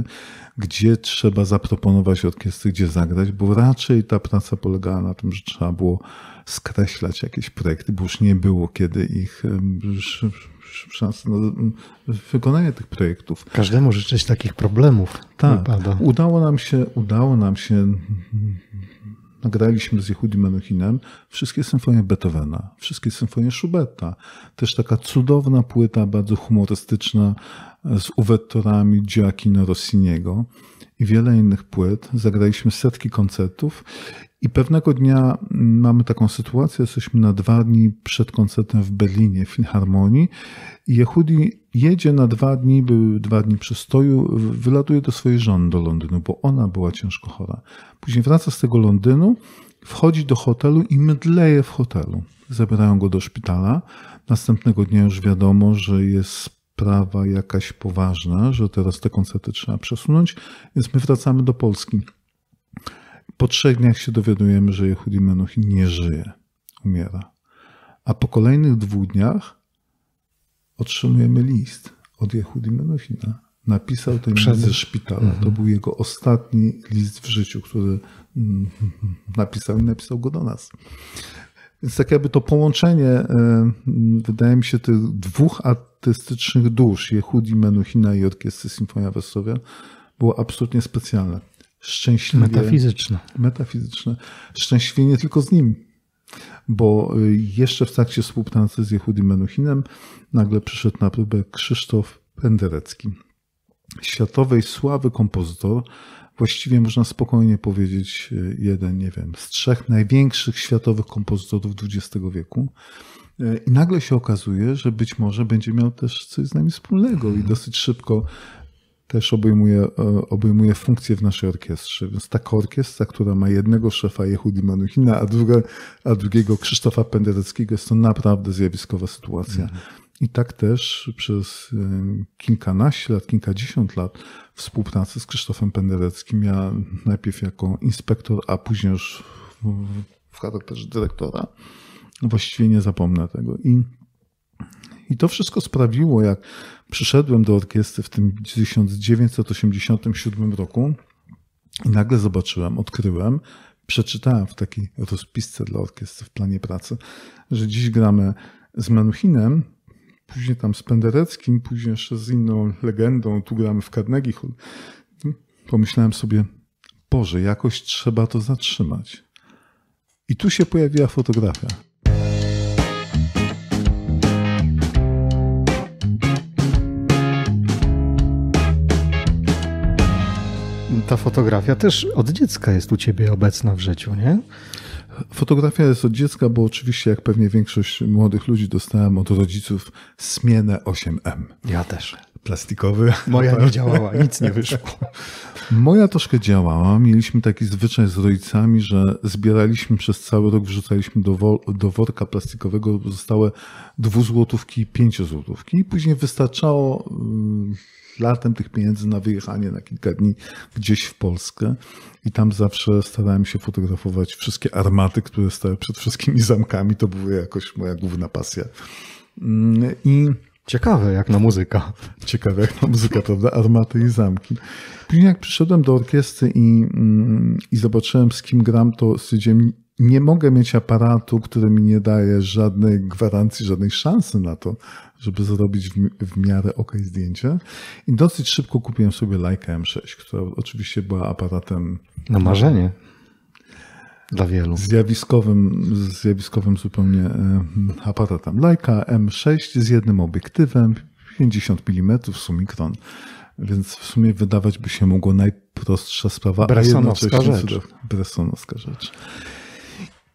gdzie trzeba zaproponować orkiestry, gdzie zagrać, bo raczej ta praca polegała na tym, że trzeba było skreślać jakieś projekty, bo już nie było kiedy ich szansę na mm, wykonanie tych projektów. Każdemu życzyć takich problemów. Tak. Wypada. Udało nam się, udało nam się mm, nagraliśmy z Jehudi Menuchinem wszystkie symfonie Beethovena, wszystkie symfonie Schuberta. Też taka cudowna płyta, bardzo humorystyczna, e, z uwettorami Giacchino Rossiniego i wiele innych płyt. Zagraliśmy setki koncertów i pewnego dnia mm, mamy taką sytuację, jesteśmy na dwa dni przed koncertem w Berlinie, w Filharmonii i Yehudi jedzie na dwa dni, były dwa dni przystoju, wylatuje do swojej żony do Londynu, bo ona była ciężko chora. Później wraca z tego Londynu, wchodzi do hotelu i mydleje w hotelu. Zabierają go do szpitala. Następnego dnia już wiadomo, że jest sprawa jakaś poważna, że teraz te koncerty trzeba przesunąć, więc my wracamy do Polski. Po trzech dniach się dowiadujemy, że Jehudi Menuhin nie żyje, umiera. A po kolejnych dwóch dniach otrzymujemy list od Jehudi Menuhina. Napisał ten Przed... list ze szpitala. Mhm. To był jego ostatni list w życiu, który [LAUGHS] napisał i napisał go do nas. Więc tak jakby to połączenie, e, wydaje mi się, tych dwóch artystycznych dusz, Jehudi Menuhina i Orkiestry Sinfonia Wrocławia, było absolutnie specjalne szczęśliwie. Metafizyczne. Metafizyczne. Szczęśliwie nie tylko z nim. Bo y, jeszcze w trakcie współpracy z Jehudim Menuchinem nagle przyszedł na próbę Krzysztof Penderecki. Światowej sławy kompozytor, właściwie można spokojnie powiedzieć y, jeden, nie wiem, z trzech największych światowych kompozytorów XX wieku. Y, I nagle się okazuje, że być może będzie miał też coś z nami wspólnego i mhm. dosyć szybko też obejmuje, e, obejmuje funkcję w naszej orkiestrze. Więc taka orkiestra, która ma jednego szefa Jehudi Manuchina, a, druga, a drugiego Krzysztofa Pendereckiego, jest to naprawdę zjawiskowa sytuacja. Mhm. I tak też przez e, kilkanaście lat, kilkadziesiąt lat współpracy z Krzysztofem Pendereckim, ja najpierw jako inspektor, a później już w, w charakterze dyrektora, właściwie nie zapomnę tego. I, i to wszystko sprawiło, jak Przyszedłem do orkiestry w tym 1987 roku i nagle zobaczyłem, odkryłem, przeczytałem w takiej rozpisce dla orkiestry w planie pracy, że dziś gramy z Menuchinem, później tam z Pendereckim, później jeszcze z inną legendą, tu gramy w Carnegie Hall. Pomyślałem sobie, Boże, jakoś trzeba to zatrzymać. I tu się pojawiła fotografia. ta fotografia też od dziecka jest u ciebie obecna w życiu, nie? Fotografia jest od dziecka, bo oczywiście, jak pewnie większość młodych ludzi, dostałem od rodziców smienę 8M. Ja też. Plastikowy. Moja nie [LAUGHS] działała, nic nie wyszło. Moja troszkę działała. Mieliśmy taki zwyczaj z rodzicami, że zbieraliśmy przez cały rok, wrzucaliśmy do, wo- do worka plastikowego zostałe dwuzłotówki i pięciozłotówki. I później wystarczało mm, latem tych pieniędzy na wyjechanie na kilka dni gdzieś w Polskę i tam zawsze starałem się fotografować wszystkie armaty, które stały przed wszystkimi zamkami. To była jakoś moja główna pasja. Mm, I Ciekawe jak na muzyka. Ciekawe jak na muzyka, prawda? Armaty i zamki. Później jak przyszedłem do orkiestry i, mm, i zobaczyłem z kim gram, to stwierdziłem, nie mogę mieć aparatu, który mi nie daje żadnej gwarancji, żadnej szansy na to, żeby zrobić w miarę ok zdjęcie. I dosyć szybko kupiłem sobie Leica M6, która oczywiście była aparatem. Na marzenie. Dla wielu. Zjawiskowym, zjawiskowym zupełnie e, aparatem. Leica M6 z jednym obiektywem, 50 mm sumikron. Więc w sumie wydawać by się mogło najprostsza sprawa. Bressonowska rzecz. Bressonowska rzecz.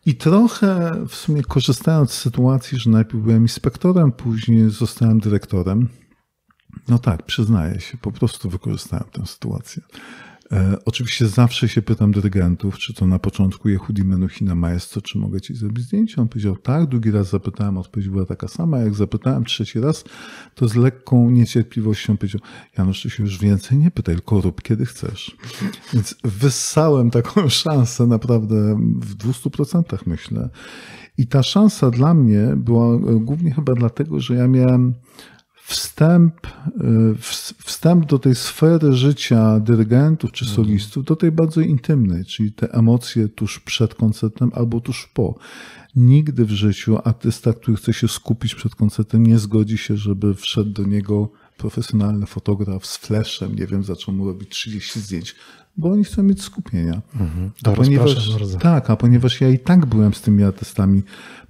I trochę w sumie korzystając z sytuacji, że najpierw byłem inspektorem, później zostałem dyrektorem. No tak, przyznaję się, po prostu wykorzystałem tę sytuację. E, oczywiście zawsze się pytam dyrygentów, czy to na początku Jehudi Menuhina Maestro, czy mogę ci zrobić zdjęcie? On powiedział tak, drugi raz zapytałem, odpowiedź była taka sama. Jak zapytałem trzeci raz, to z lekką niecierpliwością powiedział, Janusz, ty się już więcej nie pytaj, tylko rób kiedy chcesz. Więc wyssałem taką [LAUGHS] szansę naprawdę w 200% myślę. I ta szansa dla mnie była e, głównie chyba dlatego, że ja miałem wstęp, y, wstęp do tej sfery życia dyrygentów czy mhm. solistów, do tej bardzo intymnej, czyli te emocje tuż przed koncertem albo tuż po. Nigdy w życiu artysta, który chce się skupić przed koncertem, nie zgodzi się, żeby wszedł do niego profesjonalny fotograf z fleszem, nie wiem, zaczął mu robić 30 zdjęć bo oni chcą mieć skupienia. Mhm. A ponieważ, tak, a ponieważ ja i tak byłem z tymi artystami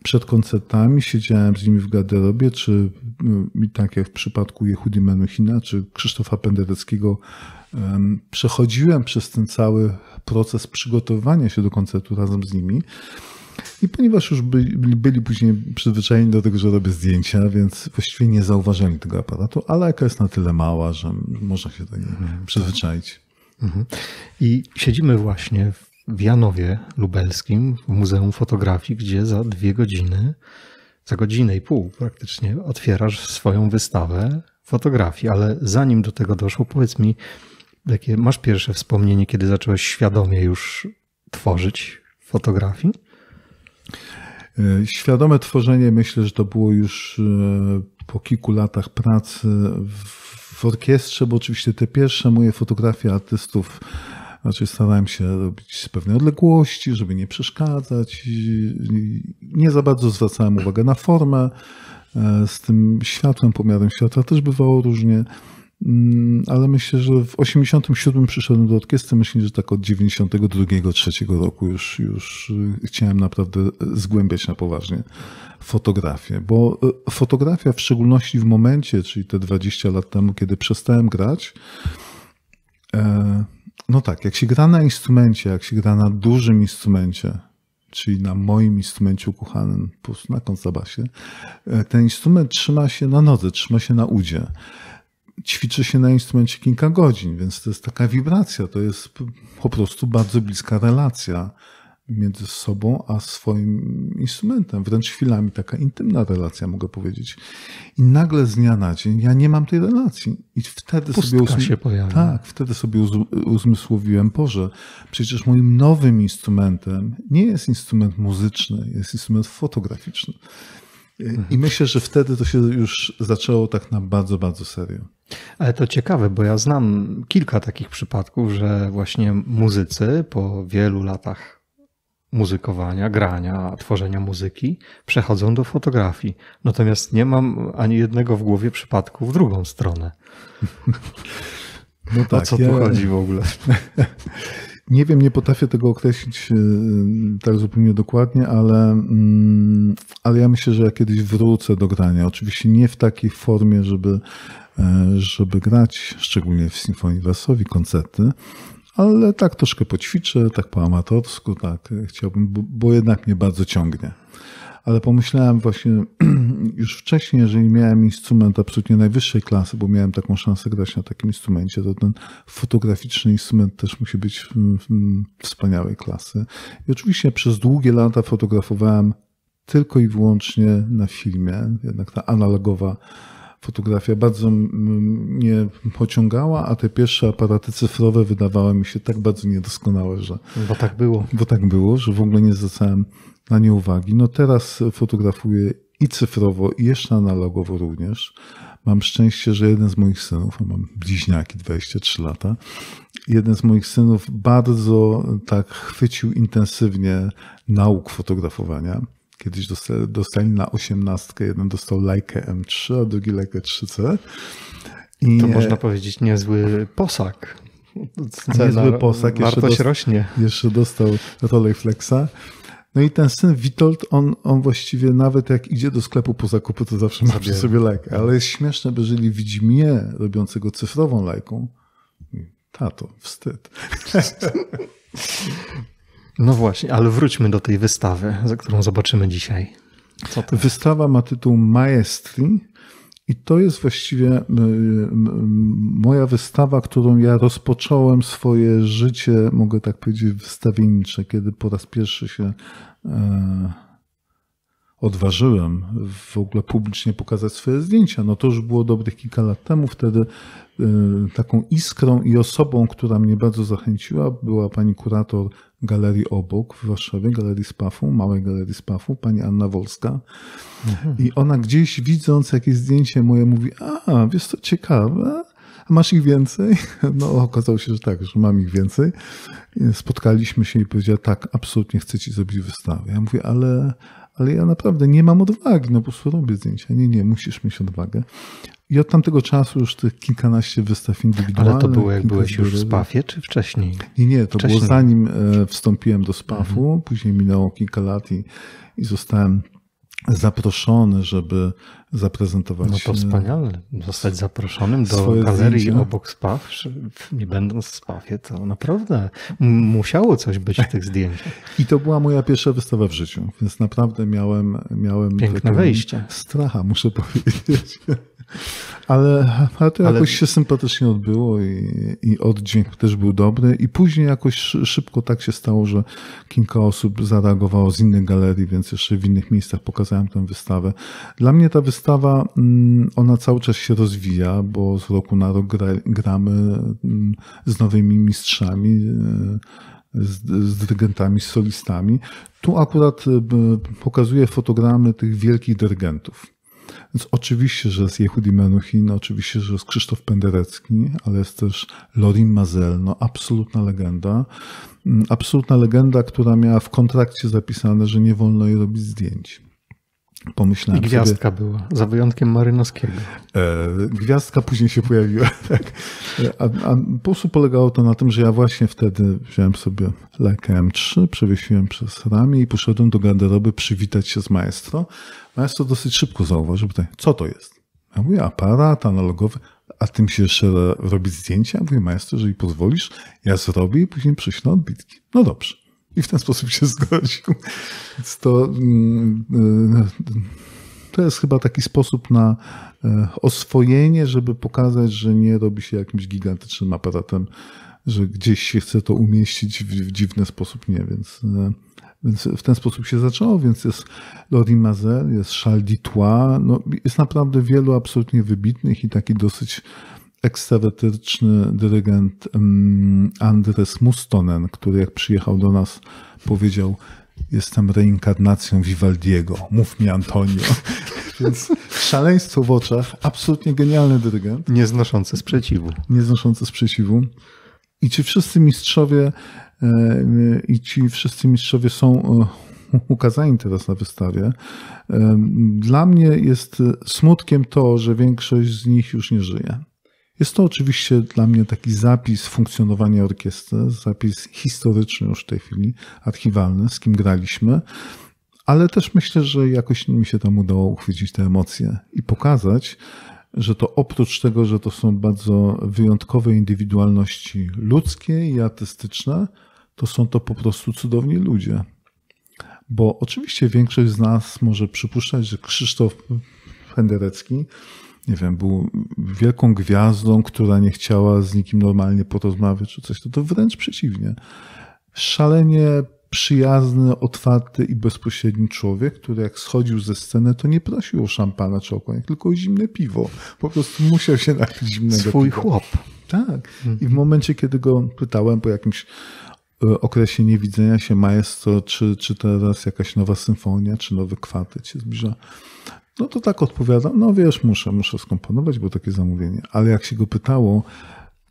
przed koncertami, siedziałem z nimi w garderobie, czy mm, tak jak w przypadku Jehudi Menuchina, czy Krzysztofa Pendereckiego, przechodziłem przez ten cały proces przygotowania się do koncertu razem z nimi. I ponieważ już byli, byli później przyzwyczajeni do tego, że robię zdjęcia, więc właściwie nie zauważyli tego aparatu, ale jaka jest na tyle mała, że można się do niej mhm. przyzwyczaić. Mhm. I siedzimy właśnie w Janowie Lubelskim, w Muzeum Fotografii, gdzie za dwie godziny, za godzinę i pół praktycznie otwierasz swoją wystawę fotografii. Ale zanim do tego doszło, powiedz mi, jakie masz pierwsze wspomnienie, kiedy zacząłeś świadomie już tworzyć fotografii? E, świadome tworzenie myślę, że to było już e, po kilku latach pracy w w orkiestrze, bo oczywiście te pierwsze moje fotografie artystów znaczy starałem się robić z pewnej odległości, żeby nie przeszkadzać. Nie za bardzo zwracałem uwagę na formę. E, z tym światłem, pomiarem światła też bywało różnie. Mm, ale myślę, że w 87 przyszedłem do orkiestry, myślę, że tak od 92-3 roku już, już y, chciałem naprawdę y, zgłębiać na poważnie fotografię, bo y, fotografia w szczególności w momencie, czyli te 20 lat temu, kiedy przestałem grać, e, no tak, jak się gra na instrumencie, jak się gra na dużym instrumencie, czyli na moim instrumencie ukochanym, po prostu na kontrabasie, e, ten instrument trzyma się na nodze, trzyma się na udzie ćwiczy się na instrumencie kilka godzin, więc to jest taka wibracja, to jest po prostu bardzo bliska relacja między sobą a swoim instrumentem, wręcz chwilami taka intymna relacja, mogę powiedzieć. I nagle z dnia na dzień ja nie mam tej relacji. I wtedy Pustka sobie uzm... się pojawia. Tak, wtedy sobie uz... uzmysłowiłem, Boże, przecież moim nowym instrumentem nie jest instrument muzyczny, jest instrument fotograficzny. I mhm. myślę, że wtedy to się już zaczęło tak na bardzo, bardzo serio. Ale to ciekawe, bo ja znam kilka takich przypadków, że właśnie muzycy po wielu latach muzykowania, grania, tworzenia muzyki przechodzą do fotografii. Natomiast nie mam ani jednego w głowie przypadku w drugą stronę. No tak, o co ja... tu chodzi w ogóle? [LAUGHS] Nie wiem, nie potrafię tego określić y, tak zupełnie dokładnie, ale, mm, ale ja myślę, że ja kiedyś wrócę do grania. Oczywiście nie w takiej formie, żeby E, żeby grać, szczególnie w Symfonii Wersowi, koncerty, ale tak troszkę poćwiczę, tak po amatorsku, tak e, chciałbym, bo jednak mnie bardzo ciągnie. Ale pomyślałem właśnie [CLEARS THROAT] już wcześniej, jeżeli miałem instrument absolutnie najwyższej klasy, bo miałem taką szansę grać na takim instrumencie, to ten fotograficzny instrument też musi być wspaniałej klasy. I oczywiście przez długie lata fotografowałem tylko i wyłącznie na filmie, jednak ta analogowa fotografia bardzo mnie pociągała, a te pierwsze aparaty cyfrowe wydawały mi się tak bardzo niedoskonałe, że. Bo tak było. Bo tak było, że w ogóle nie zwracałem na nie uwagi. No teraz fotografuję i cyfrowo, i jeszcze analogowo również. Mam szczęście, że jeden z moich synów, a mam bliźniaki 23 lata, jeden z moich synów bardzo tak chwycił intensywnie nauk fotografowania. Kiedyś dostali, na osiemnastkę, jeden dostał lajkę M3, a drugi lajkę 3C. I to można powiedzieć niezły posak. Cena, niezły posak. Wartość jeszcze rośnie. Jeszcze dostał Rolej Flexa. No i ten syn Witold, on, on właściwie nawet jak idzie do sklepu po zakupy, to zawsze ma przy sobie lajkę. Ale jest śmieszne, bo jeżeli widzi mnie robiącego cyfrową lajką, tato, wstyd. [LAUGHS] No właśnie, ale wróćmy do tej wystawy, za którą zobaczymy dzisiaj. Wystawa ma tytuł Maestri i to jest właściwie e, moja wystawa, którą ja rozpocząłem swoje życie, mogę tak powiedzieć, wystawieńcze, kiedy po raz pierwszy się e, odważyłem w ogóle publicznie pokazać swoje zdjęcia. No to już było dobrych kilka lat temu. Wtedy e, taką iskrą i osobą, która mnie bardzo zachęciła, była pani kurator galerii obok w Warszawie, galerii Spafu, małej galerii Spafu, pani Anna Wolska. Mhm. I ona gdzieś widząc jakieś zdjęcie moje mówi, a wiesz to ciekawe, masz ich więcej? [LAUGHS] No okazało się, że tak, że mam ich więcej. Spotkaliśmy się i powiedziała, tak, absolutnie chcę ci zrobić wystawę. Ja mówię, ale, ale ja naprawdę nie mam odwagi, no po prostu robię zdjęcia. Nie, nie, musisz mieć odwagę. I od tamtego czasu już tych kilkanaście wystaw indywidualnych. Ale to było jak byłeś już w SPAF-ie, czy wcześniej? Nie, nie, to wcześniej. było zanim e, wstąpiłem do SPAFu, mhm. później minęło kilka lat i, i zostałem zaproszony, żeby zaprezentować. No to e, wspaniale. Zostać zaproszonym do galerii zdjęcia. obok spaw, nie będąc w SPAF-ie, to naprawdę musiało coś być w tych zdjęciach. [LAUGHS] I to była moja pierwsza wystawa w życiu, więc naprawdę miałem, miałem Piękne wejście. stracha, muszę powiedzieć. [LAUGHS] Ale, ale to ale... jakoś się sympatycznie odbyło i, i oddźwięk też był dobry. I później jakoś szybko tak się stało, że kilka osób zareagowało z innych galerii, więc jeszcze w innych miejscach pokazałem tę wystawę. Dla mnie ta wystawa, mm, ona cały czas się rozwija, bo z roku na rok gra, gramy mm, z nowymi mistrzami e, z, z dyrygentami, z solistami. Tu akurat e, pokazuję fotogramy tych wielkich dyrygentów. Więc oczywiście, że jest Jehudi Menuhin, oczywiście, że jest Krzysztof Penderecki, ale jest też Lorin Mazel, no absolutna legenda. Mm, absolutna legenda, która miała w kontrakcie zapisane, że nie wolno jej robić zdjęć pomyślałem. I gwiazdka sobie, była, za wyjątkiem Marynowskiego. E, gwiazdka później się pojawiła, [LAUGHS] tak. A, a po prostu polegało to na tym, że ja właśnie wtedy wziąłem sobie lek M3, przewiesiłem przez ramię i poszedłem do garderoby przywitać się z maestro. Maestro dosyć szybko zauważył, pytanie, co to jest? Ja mówię, aparat analogowy, a tym się jeszcze robić zdjęcia? Ja mówię, maestro, jeżeli pozwolisz, ja zrobię i później przyślę odbitki. No dobrze. I w ten sposób się zgodził. Więc to, mm, y, to jest chyba taki sposób na e, oswojenie, żeby pokazać, że nie robi się jakimś gigantycznym aparatem, że gdzieś się chce to umieścić w, dziwny sposób, nie, więc... E, więc w ten sposób się zaczęło, więc jest Lori Mazel, jest Charles Ditois, no jest naprawdę wielu absolutnie wybitnych i taki dosyć ekstrawertyczny dyrygent mm, Andres Mustonen, który jak przyjechał do nas, powiedział: Jestem reinkarnacją Vivaldiego, mów mi Antonio. [LAUGHS] Więc szaleństwo w oczach, absolutnie genialny dyrygent. Nieznoszący sprzeciwu. Nieznoszący sprzeciwu. I ci wszyscy mistrzowie, e, i ci wszyscy mistrzowie są e, ukazani teraz na wystawie. E, dla mnie jest smutkiem to, że większość z nich już nie żyje. Jest to oczywiście dla mnie taki zapis funkcjonowania orkiestry, zapis historyczny już w tej chwili, archiwalny, z kim graliśmy, ale też myślę, że jakoś mi się tam udało uchwycić te emocje i pokazać, że to oprócz tego, że to są bardzo wyjątkowe indywidualności ludzkie i artystyczne, to są to po prostu cudowni ludzie. Bo oczywiście większość z nas może przypuszczać, że Krzysztof Henderecki nie wiem, był wielką gwiazdą, która nie chciała z nikim normalnie porozmawiać czy coś, to, to wręcz przeciwnie. Szalenie przyjazny, otwarty i bezpośredni człowiek, który jak schodził ze sceny, to nie prosił o szampana czy o tylko o zimne piwo. Po prostu musiał się napić zimnego Swój piwa. chłop. Tak. Mhm. I w momencie, kiedy go pytałem po jakimś e, okresie niewidzenia się maestro, czy, czy teraz jakaś nowa symfonia, czy nowy kwartet się zbliża, no to tak odpowiadam, no wiesz, muszę, muszę skomponować, bo takie zamówienie. Ale jak się go pytało,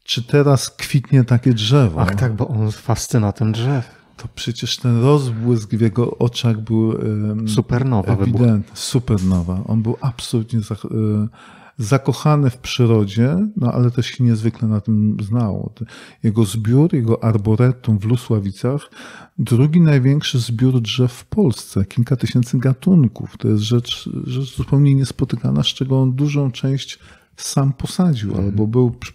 czy teraz kwitnie takie drzewo? Ach tak, bo on jest fascynatem drzew. To przecież ten rozbłysk w jego oczach był um, supernowa. Ewident, super supernowa. On był absolutnie zach- e, zakochany w przyrodzie, no ale też się niezwykle na tym znało. Jego zbiór, jego arboretum w Lusławicach, drugi największy zbiór drzew w Polsce, kilka tysięcy gatunków. To jest rzecz, rzecz zupełnie niespotykana, z czego on dużą część sam posadził mhm. albo był przy,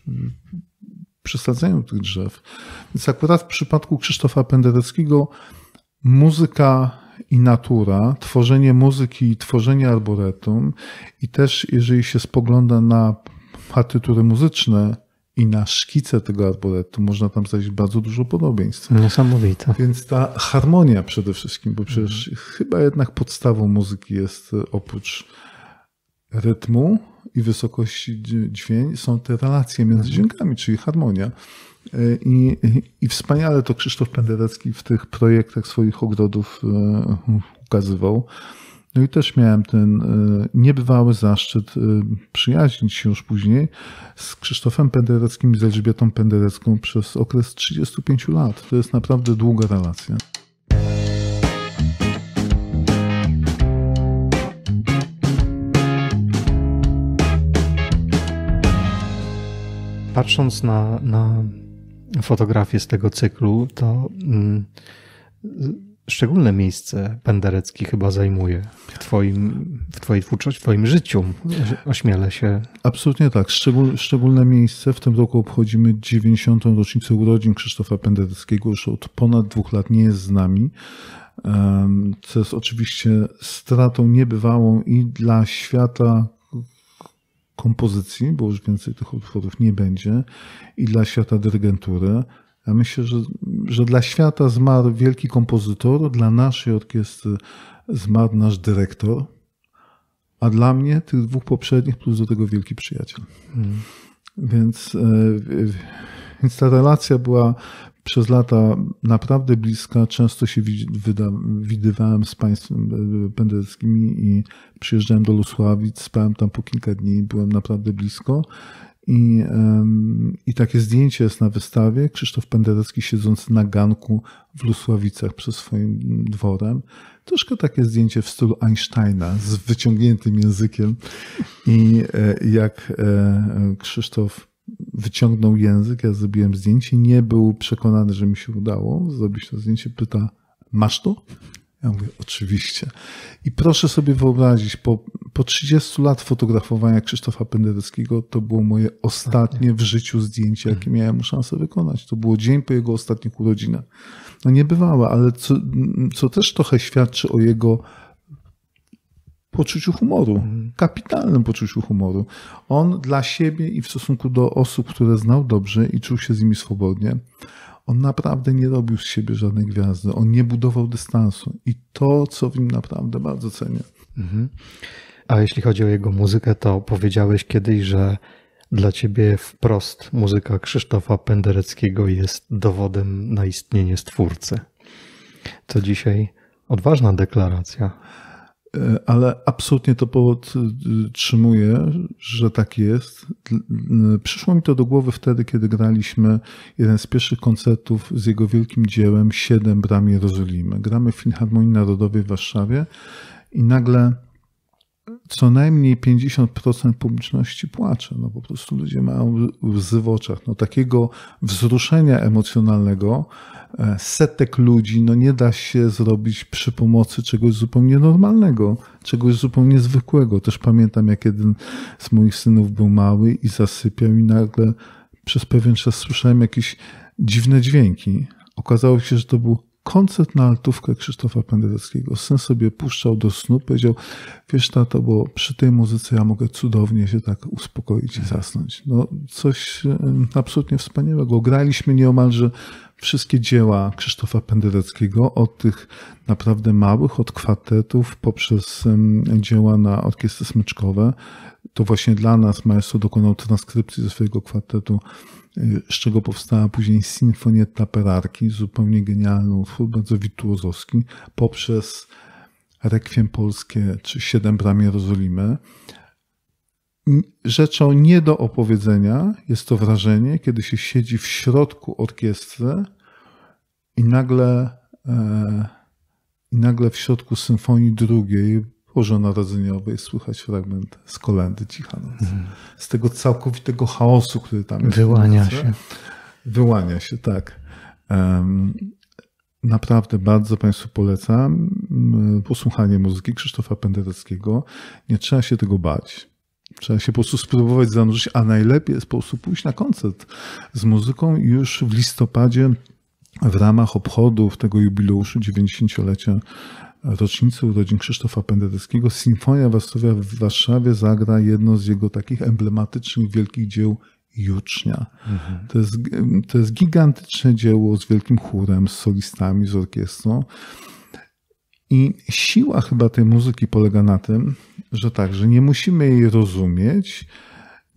tych drzew. Więc akurat w przypadku Krzysztofa Pendereckiego muzyka i natura, tworzenie muzyki i tworzenie arboretum i też jeżeli się spogląda na partytury muzyczne i na szkice tego arboretum, można tam znaleźć bardzo dużo podobieństw. Niesamowite. Więc ta harmonia przede wszystkim, bo przecież mhm. chyba jednak podstawą muzyki jest e, oprócz rytmu i wysokości dźwięk, są te relacje między mhm. dźwiękami, czyli harmonia. E, I, I wspaniale to Krzysztof Penderecki w tych projektach swoich ogrodów e, ukazywał. No i też miałem ten e, niebywały zaszczyt przyjaźnić się już później z Krzysztofem Pendereckim i z Elżbietą Penderecką przez okres 35 lat. To jest naprawdę długa relacja. Patrząc na, na fotografie z tego cyklu, to mm, szczególne miejsce Penderecki chyba zajmuje w, twoim, w Twojej twórczości, w Twoim życiu. Ośmielę się. Absolutnie tak. Szczegól, szczególne miejsce. W tym roku obchodzimy 90. rocznicę urodzin Krzysztofa Pendereckiego. Już od ponad dwóch lat nie jest z nami. Co jest oczywiście stratą niebywałą i dla świata kompozycji, bo już więcej tych utworów nie będzie, i dla świata dyrygentury. Ja myślę, że, że dla świata zmarł wielki kompozytor, dla naszej orkiestry zmarł nasz dyrektor, a dla mnie tych dwóch poprzednich plus do tego wielki przyjaciel. Hmm. Więc, e, więc ta relacja była przez lata naprawdę bliska. Często się wyda, widywałem z państwem pendereckimi i przyjeżdżałem do Lusławic, spałem tam po kilka dni, byłem naprawdę blisko. I, I takie zdjęcie jest na wystawie. Krzysztof Penderecki siedzący na ganku w Lusławicach przed swoim dworem. Troszkę takie zdjęcie w stylu Einsteina z wyciągniętym językiem. I e, jak e, Krzysztof wyciągnął język, ja zrobiłem zdjęcie, nie był przekonany, że mi się udało zrobić to zdjęcie, pyta, masz to? Ja mówię, oczywiście. I proszę sobie wyobrazić, po, po 30 lat fotografowania Krzysztofa Pendereckiego to było moje ostatnie w życiu zdjęcie, jakie mhm. miałem szansę wykonać. To było dzień po jego ostatnich urodzinach. No niebywałe, ale co, co też trochę świadczy o jego poczuciu humoru, mhm. kapitalnym poczuciu humoru. On dla siebie i w stosunku do osób, które znał dobrze i czuł się z nimi swobodnie, on naprawdę nie robił z siebie żadnej gwiazdy, on nie budował dystansu i to, co w nim naprawdę bardzo cenię. Mhm. A jeśli chodzi o jego muzykę, to powiedziałeś kiedyś, że dla ciebie wprost muzyka Krzysztofa Pendereckiego jest dowodem na istnienie stwórcy. To dzisiaj odważna deklaracja. E, ale absolutnie to podtrzymuję, y, że tak jest. Y, przyszło mi to do głowy wtedy, kiedy graliśmy jeden z pierwszych koncertów z jego wielkim dziełem Siedem Bram Jerozolimy. Gramy w Filharmonii Narodowej w Warszawie i nagle co najmniej 50% publiczności płacze. No po prostu ludzie mają łzy w oczach. No takiego wzruszenia emocjonalnego e, setek ludzi no nie da się zrobić przy pomocy czegoś zupełnie normalnego, czegoś zupełnie zwykłego. Też pamiętam, jak jeden z moich synów był mały i zasypiał i nagle przez pewien czas słyszałem jakieś dziwne dźwięki. Okazało się, że to był koncert na altówkę Krzysztofa Pendereckiego. Syn sobie puszczał do snu, powiedział, wiesz tato, bo przy tej muzyce ja mogę cudownie się tak uspokoić i zasnąć. No coś absolutnie wspaniałego. Graliśmy nieomalże wszystkie dzieła Krzysztofa Pendereckiego, od tych naprawdę małych, od kwartetów, poprzez dzieła na orkiestry smyczkowe. To właśnie dla nas maestro dokonał transkrypcji ze swojego kwartetu z czego powstała później Sinfonietta Perarki, zupełnie genialny utwór, bardzo wirtuozowski, poprzez Rekwiem Polskie czy Siedem Bram Jerozolimy. Rzeczą nie do opowiedzenia jest to wrażenie, kiedy się siedzi w środku orkiestry i nagle, e, i nagle w środku symfonii drugiej bożonarodzeniowej słychać fragment z kolendy Cichanoc. Z tego całkowitego chaosu, który tam jest. Wyłania się. Wyłania się, tak. Um, naprawdę bardzo Państwu polecam posłuchanie muzyki Krzysztofa Pendereckiego. Nie trzeba się tego bać. Trzeba się po prostu spróbować zanurzyć, a najlepiej jest po prostu pójść na koncert z muzyką już w listopadzie w ramach obchodów tego jubileuszu 90-lecia rocznicy urodzin Krzysztofa Pendereckiego Sinfonia Warszawia w Warszawie zagra jedno z jego takich emblematycznych wielkich dzieł Jucznia. Mhm. To, jest, to jest gigantyczne dzieło z wielkim chórem, z solistami, z orkiestrą. I siła chyba tej muzyki polega na tym, że tak, że nie musimy jej rozumieć,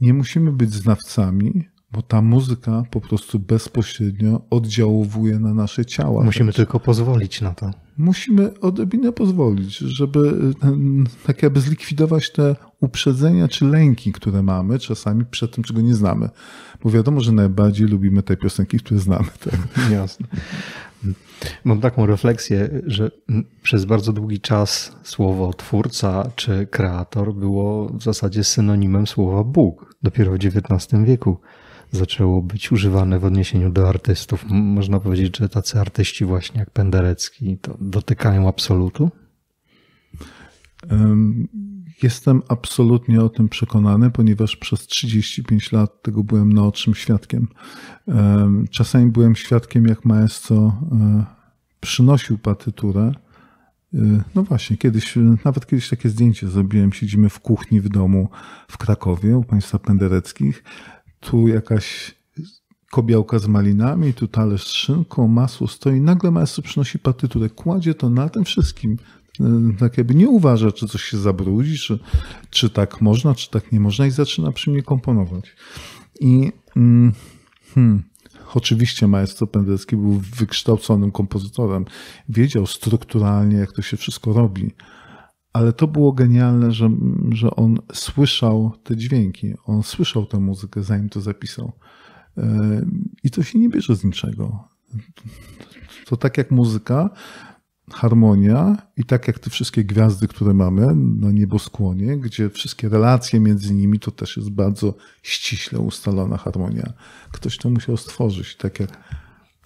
nie musimy być znawcami, bo ta muzyka po prostu bezpośrednio oddziałuje na nasze ciała. Musimy tak? tylko pozwolić na to. Musimy odrobinę pozwolić, żeby e, tak jakby zlikwidować te uprzedzenia czy lęki, które mamy czasami przed tym, czego nie znamy. Bo wiadomo, że najbardziej lubimy te piosenki, które znamy. Tak? [LAUGHS] Jasne. Mam taką refleksję, że przez bardzo długi czas słowo twórca czy kreator było w zasadzie synonimem słowa Bóg, dopiero w XIX wieku zaczęło być używane w odniesieniu do artystów. Można powiedzieć, że tacy artyści właśnie jak Penderecki to dotykają absolutu? Jestem absolutnie o tym przekonany, ponieważ przez 35 lat tego byłem naocznym świadkiem. Czasami byłem świadkiem, jak maestro e, przynosił partyturę. E, no właśnie, kiedyś, nawet kiedyś takie zdjęcie zrobiłem. Siedzimy w kuchni w domu w Krakowie u państwa Pendereckich tu jakaś kobiałka z malinami, tu talerz z szynką, masło stoi. Nagle maestro przynosi partyturę, kładzie to na tym wszystkim. Yy, tak jakby nie uważa, czy coś się zabrudzi, czy, czy tak można, czy tak nie można i zaczyna przy mnie komponować. I mm, hmm, oczywiście maestro Penderecki był wykształconym kompozytorem. Wiedział strukturalnie, jak to się wszystko robi ale to było genialne, że, że on słyszał te dźwięki, on słyszał tę muzykę, zanim to zapisał. E, I to się nie bierze z niczego. To tak jak muzyka, harmonia i tak jak te wszystkie gwiazdy, które mamy na nieboskłonie, gdzie wszystkie relacje między nimi to też jest bardzo ściśle ustalona harmonia. Ktoś to musiał stworzyć, tak jak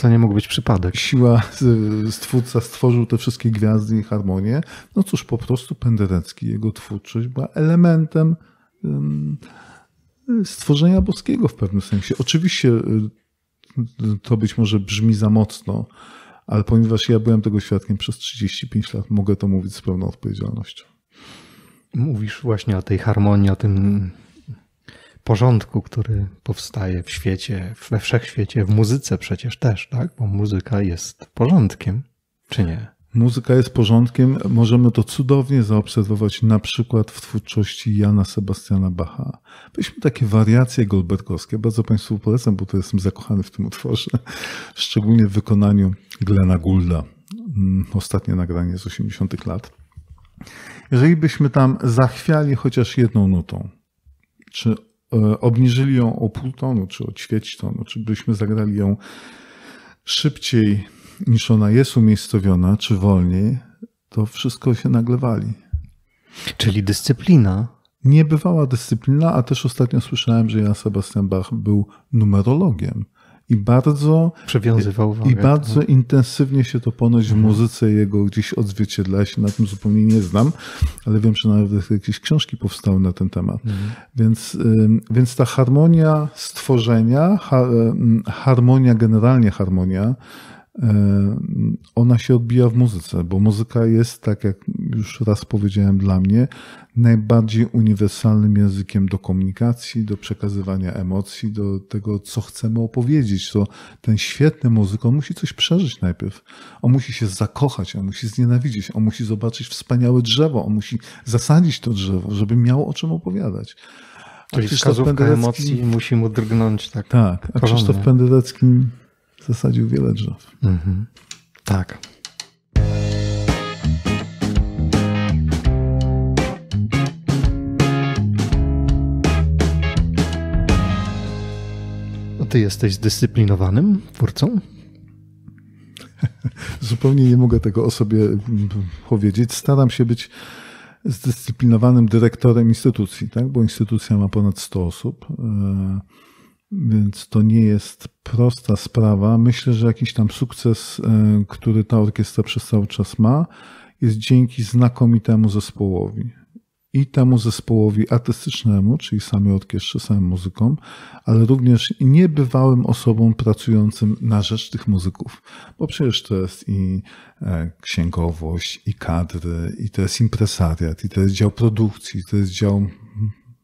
to nie mógł być przypadek. Siła stwórca stworzył te wszystkie gwiazdy i harmonie. No cóż, po prostu Penderecki, jego twórczość była elementem stworzenia boskiego w pewnym sensie. Oczywiście y, to być może brzmi za mocno, ale ponieważ ja byłem tego świadkiem przez 35 lat, mogę to mówić z pełną odpowiedzialnością. Mówisz właśnie o tej harmonii, o tym porządku, który powstaje w świecie, we wszechświecie, w muzyce przecież też, tak? Bo muzyka jest porządkiem, czy nie? Muzyka jest porządkiem. Możemy to cudownie zaobserwować na przykład w twórczości Jana Sebastiana Bacha. Byliśmy takie wariacje goldbergowskie. Bardzo Państwu polecam, bo to jestem zakochany w tym utworze. Szczególnie w wykonaniu Glena Goulda. Mm, ostatnie nagranie z 80 lat. Jeżeli byśmy tam zachwiali chociaż jedną nutą, czy E, obniżyli ją o pół tonu, czy o ćwierć tonu, czy byśmy zagrali ją szybciej niż ona jest umiejscowiona, czy wolniej, to wszystko się nagle wali. Czyli dyscyplina. Niebywała dyscyplina, a też ostatnio słyszałem, że Jan Sebastian Bach był numerologiem. I bardzo. Przywiązywał uwagę. I bardzo intensywnie się to ponoć w mhm. muzyce jego gdzieś odzwierciedla. się na tym zupełnie nie znam, ale wiem, że nawet jakieś książki powstały na ten temat. Mhm. Więc, więc ta harmonia stworzenia, harmonia generalnie harmonia, ona się odbija w muzyce, bo muzyka jest, tak jak już raz powiedziałem, dla mnie najbardziej uniwersalnym językiem do komunikacji, do przekazywania emocji, do tego, co chcemy opowiedzieć. To ten świetny muzyk, on musi coś przeżyć najpierw. On musi się zakochać, on musi znienawidzić, on musi zobaczyć wspaniałe drzewo, on musi zasadzić to drzewo, żeby miał o czym opowiadać. To wskazówka Penderecki... emocji musi mu drgnąć tak. Tak, a Krzysztof Penderecki zasadził wiele drzew. Mhm. Tak. ty jesteś zdyscyplinowanym twórcą? [LAUGHS] Zupełnie nie mogę tego o sobie powiedzieć. Staram się być zdyscyplinowanym dyrektorem instytucji, tak? bo instytucja ma ponad 100 osób. E, więc to nie jest prosta sprawa. Myślę, że jakiś tam sukces, e, który ta orkiestra przez cały czas ma, jest dzięki znakomitemu zespołowi. I temu zespołowi artystycznemu, czyli samej orkiestrze, samym muzykom, ale również niebywałym osobom pracującym na rzecz tych muzyków. Bo przecież to jest i e, księgowość, i kadry, i to jest impresariat, i to jest dział produkcji, i to jest dział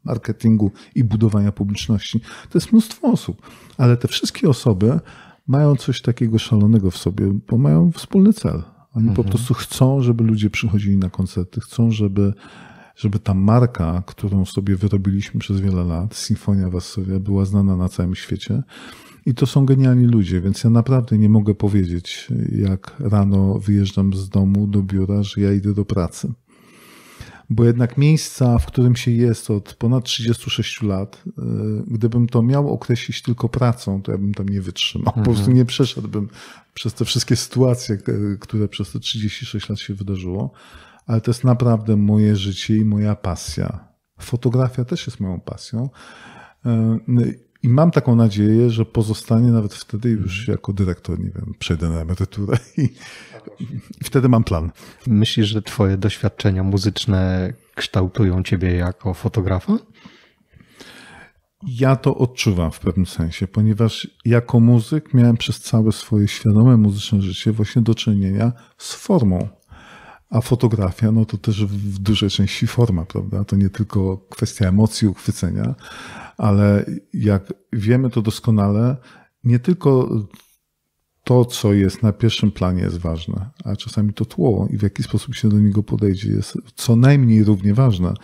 marketingu i budowania publiczności. To jest mnóstwo osób, ale te wszystkie osoby mają coś takiego szalonego w sobie, bo mają wspólny cel. Oni mhm. po prostu chcą, żeby ludzie przychodzili na koncerty, chcą, żeby, żeby ta marka, którą sobie wyrobiliśmy przez wiele lat, Sinfonia Vassovia, była znana na całym świecie. I to są genialni ludzie, więc ja naprawdę nie mogę powiedzieć, jak rano wyjeżdżam z domu do biura, że ja idę do pracy bo jednak miejsca, w którym się jest od ponad 36 lat, e, gdybym to miał określić tylko pracą, to ja bym tam nie wytrzymał. Po prostu mhm. nie przeszedłbym przez te wszystkie sytuacje, e, które przez te 36 lat się wydarzyło, ale to jest naprawdę moje życie i moja pasja. Fotografia też jest moją pasją. E, i mam taką nadzieję, że pozostanie nawet wtedy już mhm. jako dyrektor, nie wiem, przejdę na emeryturę i, i wtedy mam plan. Myślisz, że twoje doświadczenia muzyczne kształtują ciebie jako fotografa? Ja to odczuwam w pewnym sensie, ponieważ jako muzyk miałem przez całe swoje świadome muzyczne życie właśnie do czynienia z formą. A fotografia, no to też w dużej części forma, prawda? To nie tylko kwestia emocji, uchwycenia, ale jak wiemy to doskonale, nie tylko to, co jest na pierwszym planie, jest ważne, a czasami to tło i w jaki sposób się do niego podejdzie jest co najmniej równie ważne,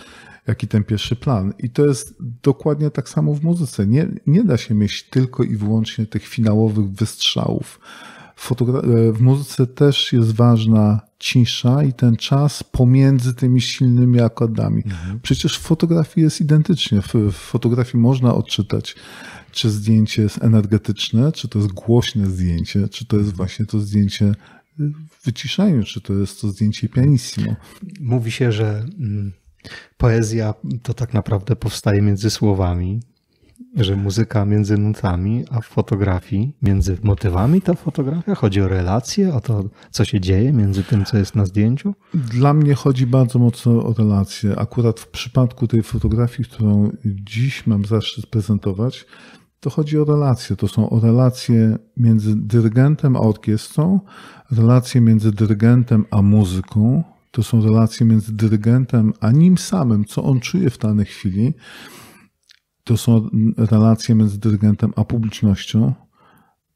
jak i ten pierwszy plan. I to jest dokładnie tak samo w muzyce. Nie, nie da się mieć tylko i wyłącznie tych finałowych wystrzałów E, w muzyce też jest ważna cisza i ten czas pomiędzy tymi silnymi akordami. Mhm. Przecież w fotografii jest identycznie. W, w fotografii można odczytać, czy zdjęcie jest energetyczne, czy to jest głośne zdjęcie, czy to jest mhm. właśnie to zdjęcie y, w wyciszeniu, czy to jest to zdjęcie pianissimo. Mówi się, że mm, poezja to tak naprawdę powstaje między słowami, że muzyka między nutami, a w fotografii między motywami ta fotografia? Chodzi o relacje, o to, co się dzieje między tym, co jest na zdjęciu? Dla mnie chodzi bardzo mocno o relacje. Akurat w przypadku tej fotografii, którą dziś mam zaszczyt prezentować, to chodzi o relacje. To są o relacje między dyrygentem a orkiestrą, relacje między dyrygentem a muzyką, to są relacje między dyrygentem a nim samym, co on czuje w danej chwili to są relacje między dyrygentem a publicznością,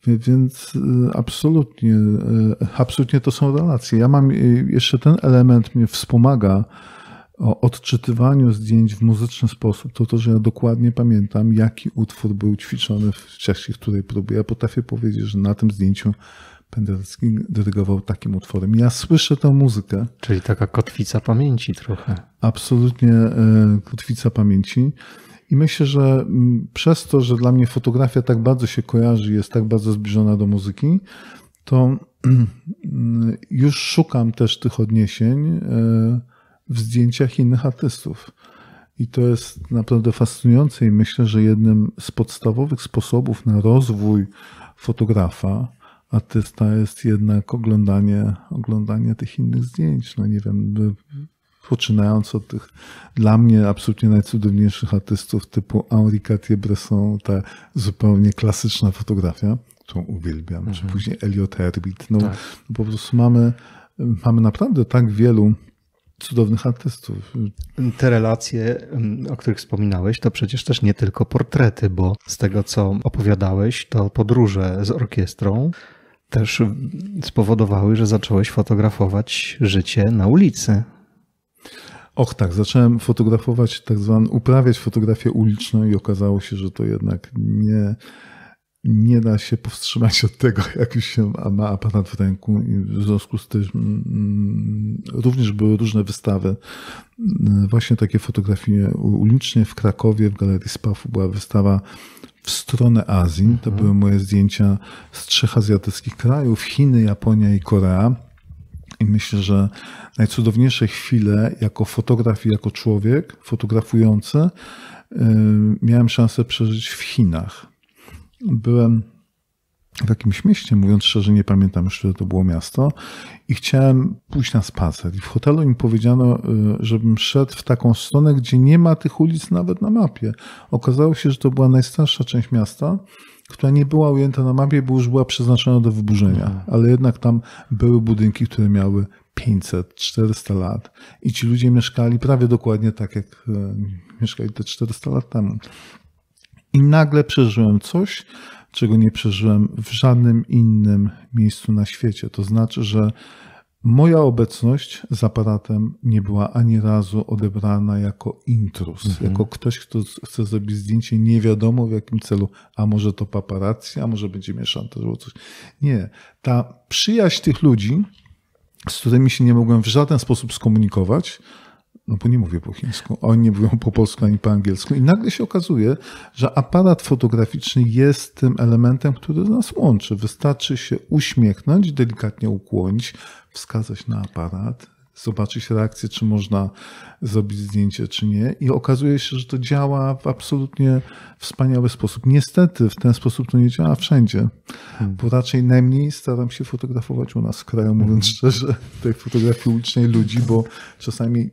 więc y, absolutnie, y, absolutnie to są relacje. Ja mam y, jeszcze ten element, mnie wspomaga o odczytywaniu zdjęć w muzyczny sposób, to to, że ja dokładnie pamiętam, jaki utwór był ćwiczony w czasie której próby. Ja potrafię powiedzieć, że na tym zdjęciu Penderecki dyrygował takim utworem. Ja słyszę tę muzykę. Czyli taka kotwica pamięci trochę. Absolutnie kotwica pamięci. I myślę, że mm, przez to, że dla mnie fotografia tak bardzo się kojarzy, jest tak bardzo zbliżona do muzyki, to mm, już szukam też tych odniesień e, w zdjęciach innych artystów. I to jest naprawdę fascynujące i myślę, że jednym z podstawowych sposobów na rozwój fotografa, artysta jest jednak oglądanie, oglądanie tych innych zdjęć. No nie wiem, poczynając od tych dla mnie absolutnie najcudowniejszych artystów typu Henri Cartier-Bresson, ta zupełnie klasyczna fotografia, którą uwielbiam, mhm. czy później Elliot Herbit. No, tak. po prostu mamy, mamy naprawdę tak wielu cudownych artystów. Te relacje, o których wspominałeś, to przecież też nie tylko portrety, bo z tego, co opowiadałeś, to podróże z orkiestrą też spowodowały, że zacząłeś fotografować życie na ulicy. Och tak, zacząłem fotografować, tak zwany uprawiać fotografię uliczną i okazało się, że to jednak nie, nie da się powstrzymać od tego, [LAUGHS] jak już się ma aparat w ręku. I w związku z tym mm, mm, również były różne wystawy, mm, właśnie takie fotografie ulicznie w Krakowie, w Galerii Spafu była wystawa w stronę Azji. To mhm. były moje zdjęcia z trzech azjatyckich krajów, Chiny, Japonia i Korea i myślę, że najcudowniejsze chwile jako fotograf i jako człowiek fotografujący y, miałem szansę przeżyć w Chinach. Byłem w jakimś mieście, mówiąc szczerze, nie pamiętam już, które to było miasto, i chciałem pójść na spacer. I w hotelu im powiedziano, y, żebym szedł w taką stronę, gdzie nie ma tych ulic nawet na mapie. Okazało się, że to była najstarsza część miasta która nie była ujęta na mapie, bo już była przeznaczona do wyburzenia, mhm. ale jednak tam były budynki, które miały 500, 400 lat i ci ludzie mieszkali prawie dokładnie tak, jak e, mieszkali te 400 lat temu. I nagle przeżyłem coś, czego nie przeżyłem w żadnym innym miejscu na świecie. To znaczy, że Moja obecność z aparatem nie była ani razu odebrana jako intrus, mhm. jako ktoś, kto chce zrobić zdjęcie nie wiadomo w jakim celu, a może to paparazzi, a może będzie mnie szantażował coś. Nie. Ta przyjaźń tych ludzi, z którymi się nie mogłem w żaden sposób skomunikować, no bo nie mówię po chińsku, oni nie mówią po polsku ani po angielsku. I nagle się okazuje, że aparat fotograficzny jest tym elementem, który nas łączy. Wystarczy się uśmiechnąć, delikatnie ukłonić, wskazać na aparat, zobaczyć reakcję, czy można zrobić zdjęcie, czy nie. I okazuje się, że to działa w absolutnie wspaniały sposób. Niestety w ten sposób to nie działa wszędzie, hmm. bo raczej najmniej staram się fotografować u nas w kraju, mówiąc hmm. szczerze, tej fotografii ulicznej ludzi, bo czasami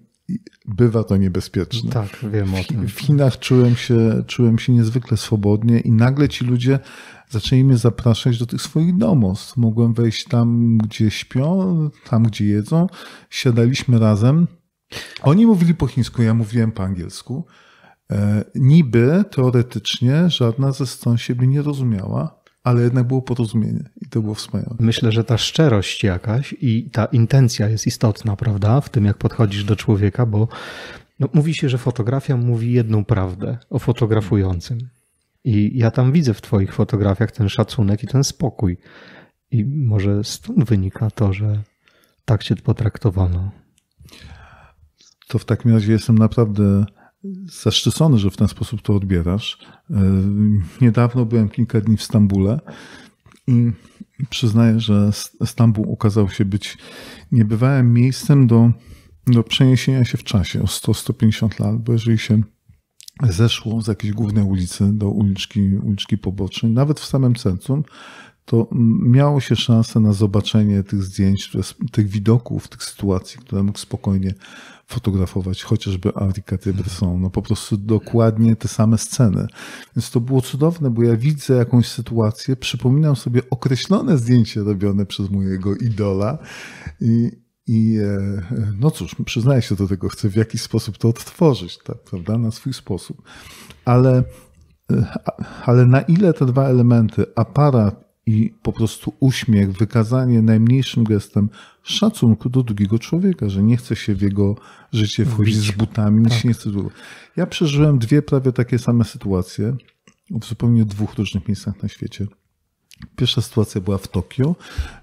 bywa to niebezpieczne. Tak, wiem o tym. W Chinach czułem się, czułem się niezwykle swobodnie i nagle ci ludzie zaczęli mnie zapraszać do tych swoich domostw. Mogłem wejść tam, gdzie śpią, tam, gdzie jedzą. Siadaliśmy razem. Oni mówili po chińsku, ja mówiłem po angielsku. E, niby teoretycznie żadna ze stron siebie nie rozumiała, ale jednak było porozumienie i to było wspaniałe. Myślę, że ta szczerość jakaś i ta intencja jest istotna, prawda, w tym jak podchodzisz do człowieka, bo no, mówi się, że fotografia mówi jedną prawdę o fotografującym. I ja tam widzę w Twoich fotografiach ten szacunek i ten spokój. I może stąd wynika to, że tak Cię potraktowano. To w takim razie jestem naprawdę zaszczycony, że w ten sposób to odbierasz. E, niedawno byłem kilka dni w Stambule i przyznaję, że Stambuł okazał się być niebywałym miejscem do, do przeniesienia się w czasie o 100-150 lat, bo jeżeli się zeszło z jakiejś głównej ulicy do uliczki, uliczki pobocznej, nawet w samym centrum, to miało się szansę na zobaczenie tych zdjęć, tych widoków, tych sytuacji, które mógł spokojnie fotografować, chociażby Henri cartier mhm. no po prostu dokładnie te same sceny. Więc to było cudowne, bo ja widzę jakąś sytuację, przypominam sobie określone zdjęcie robione przez mojego idola i, i e, no cóż, przyznaję się do tego, chcę w jakiś sposób to odtworzyć, tak, prawda, na swój sposób. Ale e, ale na ile te dwa elementy, aparat i po prostu uśmiech, wykazanie najmniejszym gestem szacunku do drugiego człowieka, że nie chce się w jego życie wchodzić Bić. z butami, tak. nie chce. Ja przeżyłem dwie prawie takie same sytuacje w zupełnie dwóch różnych miejscach na świecie. Pierwsza sytuacja była w Tokio.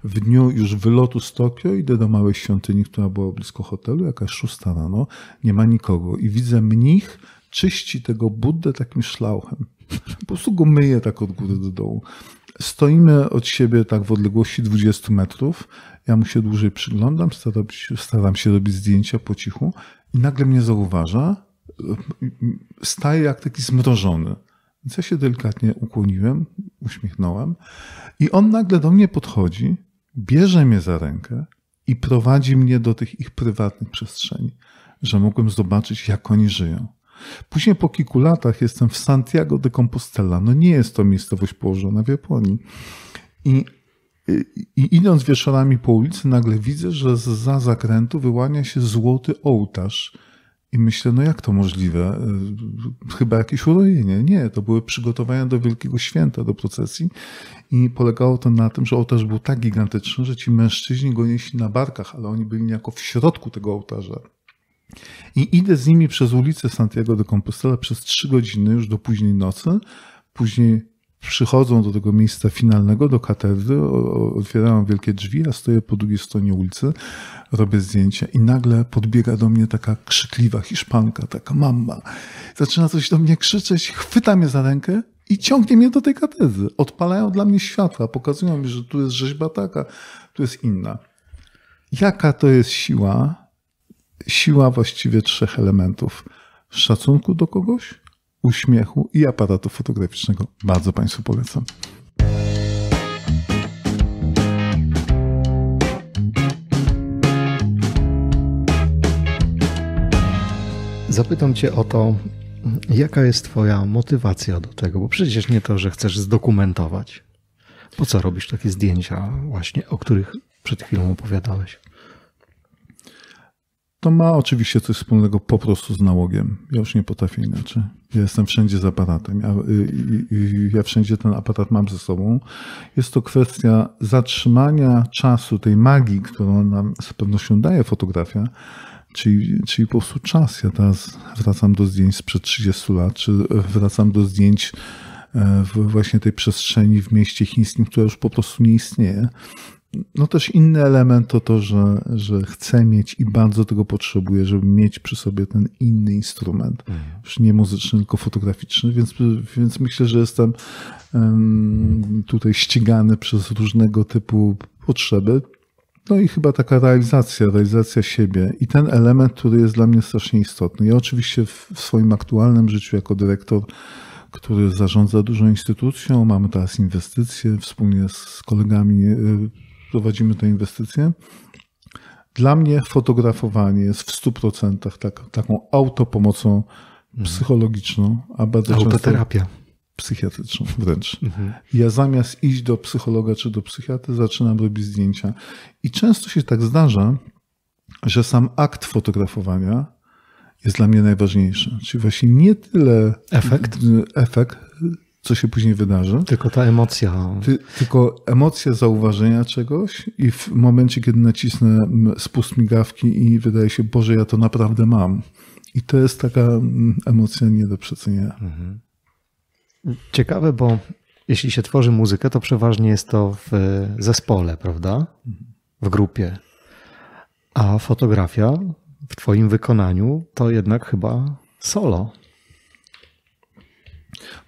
W dniu już wylotu z Tokio idę do małej świątyni, która była blisko hotelu, jakaś szósta rano, nie ma nikogo i widzę mnich czyści tego Buddę takim szlauchem. [LAUGHS] Po prostu go myje tak od góry do dołu. Stoimy od siebie tak w odległości 20 metrów. Ja mu się dłużej przyglądam, staram się, staram się robić zdjęcia po cichu i nagle mnie zauważa. Staje jak taki zmrożony. Więc ja się delikatnie ukłoniłem, uśmiechnąłem i on nagle do mnie podchodzi, bierze mnie za rękę i prowadzi mnie do tych ich prywatnych przestrzeni, że mogłem zobaczyć, jak oni żyją. Później po kilku latach jestem w Santiago de Compostela. No nie jest to miejscowość położona w Japonii. I, i idąc wieczorami po ulicy, nagle widzę, że za zakrętu wyłania się złoty ołtarz. I myślę, no jak to możliwe? Y, chyba jakieś urojenie. Nie, to były przygotowania do wielkiego święta, do procesji. I polegało to na tym, że ołtarz był tak gigantyczny, że ci mężczyźni go nieśli na barkach, ale oni byli niejako w środku tego ołtarza. I idę z nimi przez ulicę Santiago de Compostela przez trzy godziny, już do późnej nocy. Później przychodzą do tego miejsca finalnego, do katedry, otwierają wielkie drzwi, a stoję po drugiej stronie ulicy, robię zdjęcia i nagle podbiega do mnie taka krzykliwa Hiszpanka, taka mama. Zaczyna coś do mnie krzyczeć, chwyta mnie za rękę i ciągnie mnie do tej katedry. Odpalają dla mnie światła, pokazują mi, że tu jest rzeźba taka, tu jest inna. Jaka to jest siła, siła właściwie trzech elementów: szacunku do kogoś, uśmiechu i aparatu fotograficznego. Bardzo Państwu polecam. Zapytam Cię o to, jaka jest Twoja motywacja do tego, bo przecież nie to, że chcesz zdokumentować. Po co robisz takie zdjęcia, właśnie o których przed chwilą opowiadałeś? To ma oczywiście coś wspólnego po prostu z nałogiem. Ja już nie potrafię inaczej. Ja jestem wszędzie z aparatem. Ja, i, y, i, y, y, ja wszędzie ten aparat mam ze sobą. Jest to kwestia zatrzymania czasu, tej magii, którą nam z pewnością daje fotografia, czyli, czyli po prostu czas. Ja teraz wracam do zdjęć sprzed 30 lat, czy wracam do zdjęć e, w właśnie tej przestrzeni w mieście chińskim, która już po prostu nie istnieje. No też inny element to to, że, że chcę mieć i bardzo tego potrzebuję, żeby mieć przy sobie ten inny instrument, mhm. już nie muzyczny, tylko fotograficzny, więc, więc myślę, że jestem um, tutaj ścigany przez różnego typu potrzeby. No i chyba taka realizacja, realizacja siebie i ten element, który jest dla mnie strasznie istotny. Ja oczywiście w, w swoim aktualnym życiu jako dyrektor który zarządza dużą instytucją. Mamy teraz inwestycje wspólnie z kolegami e, prowadzimy te inwestycje. Dla mnie fotografowanie jest w 100% tak, taką autopomocą mhm. psychologiczną, a bardzo Autoterapia. często psychiatryczną wręcz. Mhm. Ja zamiast iść do psychologa czy do psychiatry, zaczynam robić zdjęcia. I często się tak zdarza, że sam akt fotografowania jest dla mnie najważniejszy. Czyli właśnie nie tyle efekt, efekt co się później wydarzy. Tylko ta emocja. Ty, tylko emocja zauważenia czegoś i w momencie, kiedy nacisnę spust migawki i wydaje się, Boże, ja to naprawdę mam. I to jest taka emocja nie do przecenienia. Mhm. Ciekawe, bo jeśli się tworzy muzykę, to przeważnie jest to w e, zespole, prawda? W grupie. A fotografia w Twoim wykonaniu to jednak chyba solo.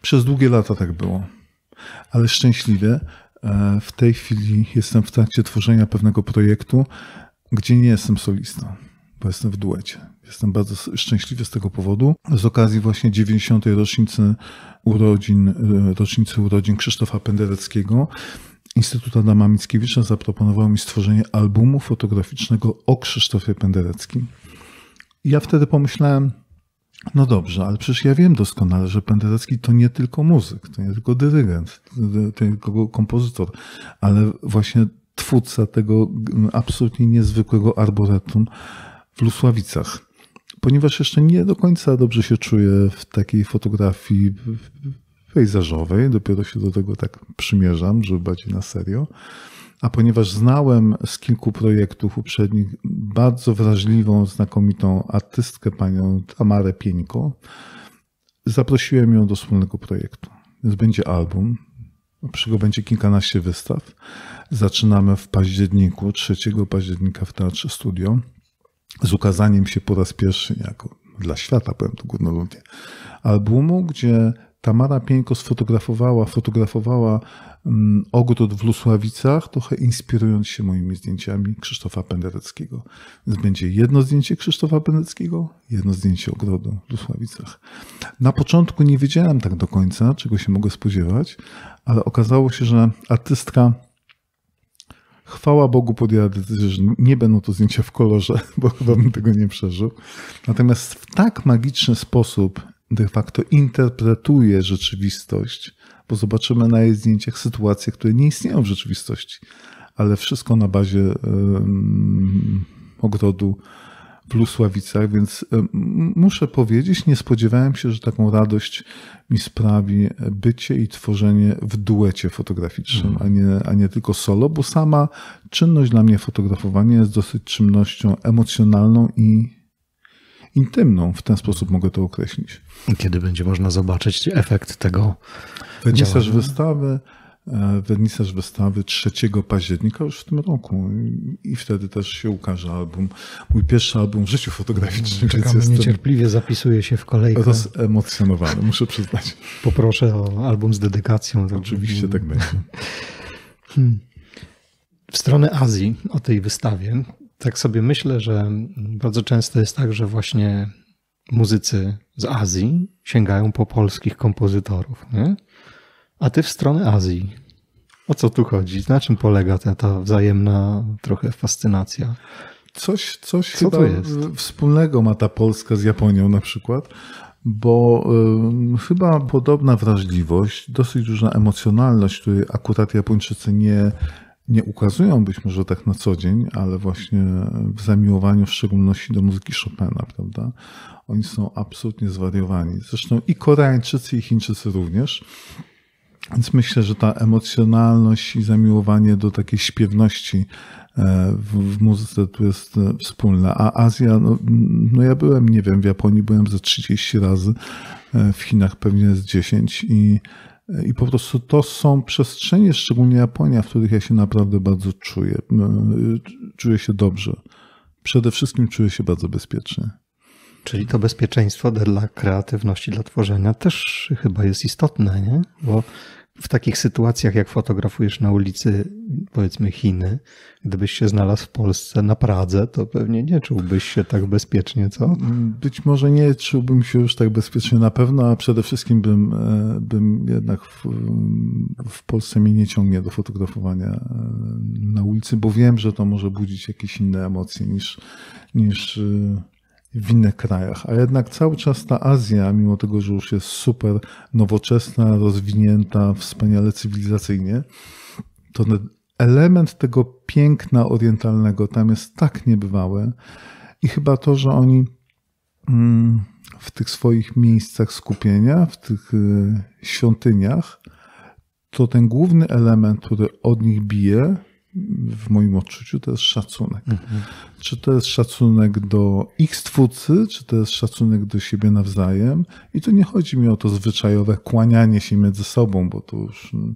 Przez długie lata tak było. Ale szczęśliwie e, w tej chwili jestem w trakcie tworzenia pewnego projektu, gdzie nie jestem solistą, bo jestem w duecie. Jestem bardzo szczęśliwy z tego powodu. Z okazji właśnie 90. rocznicy urodzin, e, rocznicy urodzin Krzysztofa Pendereckiego Instytut Adama Mickiewicza zaproponował mi stworzenie albumu fotograficznego o Krzysztofie Pendereckim. I ja wtedy pomyślałem, no dobrze, ale przecież ja wiem doskonale, że Penderecki to nie tylko muzyk, to nie tylko dyrygent, to nie tylko kompozytor, ale właśnie twórca tego absolutnie niezwykłego arboretum w Lusławicach. Ponieważ jeszcze nie do końca dobrze się czuję w takiej fotografii pejzażowej, dopiero się do tego tak przymierzam, żeby bardziej na serio a ponieważ znałem z kilku projektów uprzednich bardzo wrażliwą, znakomitą artystkę, panią Tamarę Pieńko, zaprosiłem ją do wspólnego projektu. Więc będzie album, przy którym będzie kilkanaście wystaw. Zaczynamy w październiku, 3 października w Teatrze Studio, z ukazaniem się po raz pierwszy, jako dla świata, powiem to górnolotnie, albumu, gdzie Tamara Pieńko sfotografowała, fotografowała Mm, ogród w Lusławicach, trochę inspirując się moimi zdjęciami Krzysztofa Pendereckiego. Więc będzie jedno zdjęcie Krzysztofa Pendereckiego, jedno zdjęcie ogrodu w Lusławicach. Na początku nie wiedziałem tak do końca, czego się mogę spodziewać, ale okazało się, że artystka chwała Bogu podjęła decyzję, że nie będą to zdjęcia w kolorze, [LAUGHS] bo chyba bym tego nie przeżył. Natomiast w tak magiczny sposób de facto interpretuje rzeczywistość, bo zobaczymy na jej zdjęciach sytuacje, które nie istnieją w rzeczywistości, ale wszystko na bazie ogrodu w Lusławicach, więc muszę powiedzieć, nie spodziewałem się, że taką radość mi sprawi bycie i tworzenie w duecie fotograficznym, mhm. a, nie, a nie tylko solo, bo sama czynność dla mnie fotografowanie jest dosyć czynnością emocjonalną i intymną, w ten sposób mogę to określić. Kiedy będzie można zobaczyć efekt tego Wernisaż wystawy, e, wernisaż wystawy 3 października już w tym roku i wtedy też się ukaże album. Mój pierwszy album w życiu fotograficznym. Czekamy niecierpliwie, zapisuję się w kolejkę. emocjonowany. muszę przyznać. Poproszę o album z dedykacją. Oczywiście tak będzie. Hmm. w stronę Azji o tej wystawie tak sobie myślę, że bardzo często jest tak, że właśnie muzycy z Azji sięgają po polskich kompozytorów, nie? a ty w stronę Azji. O co tu chodzi? Na czym polega ta, ta wzajemna trochę fascynacja? Coś, coś co chyba wspólnego ma ta Polska z Japonią na przykład, bo y, chyba podobna wrażliwość, dosyć duża emocjonalność, której akurat Japończycy nie, nie ukazują być może tak na co dzień, ale właśnie w zamiłowaniu w szczególności do muzyki Chopina, prawda? Oni są absolutnie zwariowani. Zresztą i Koreańczycy, i Chińczycy również. Więc myślę, że ta emocjonalność i zamiłowanie do takiej śpiewności e, w, w muzyce tu jest e, wspólne. A Azja, no, no, ja byłem, nie wiem, w Japonii byłem ze 30 razy, e, w Chinach pewnie z 10 i i po prostu to są przestrzenie, szczególnie Japonia, w których ja się naprawdę bardzo czuję. E, czuję się dobrze. Przede wszystkim czuję się bardzo bezpiecznie. Czyli to bezpieczeństwo dla kreatywności, dla tworzenia też chyba jest istotne, nie? Bo w takich sytuacjach, jak fotografujesz na ulicy, powiedzmy Chiny, gdybyś się znalazł w Polsce na Pradze, to pewnie nie czułbyś się tak bezpiecznie, co? Być może nie czułbym się już tak bezpiecznie na pewno, a przede wszystkim bym, e, bym jednak w, w Polsce mnie nie ciągnie do fotografowania e, na ulicy, bo wiem, że to może budzić jakieś inne emocje niż, niż e, w innych krajach. A jednak cały czas ta Azja, mimo tego, że już jest super nowoczesna, rozwinięta, wspaniale cywilizacyjnie, to element tego piękna orientalnego tam jest tak niebywały i chyba to, że oni mm, w tych swoich miejscach skupienia, w tych y, świątyniach, to ten główny element, który od nich bije, w moim odczuciu to jest szacunek. Mhm. Czy to jest szacunek do ich twórcy, czy to jest szacunek do siebie nawzajem? I tu nie chodzi mi o to zwyczajowe kłanianie się między sobą, bo to już mm,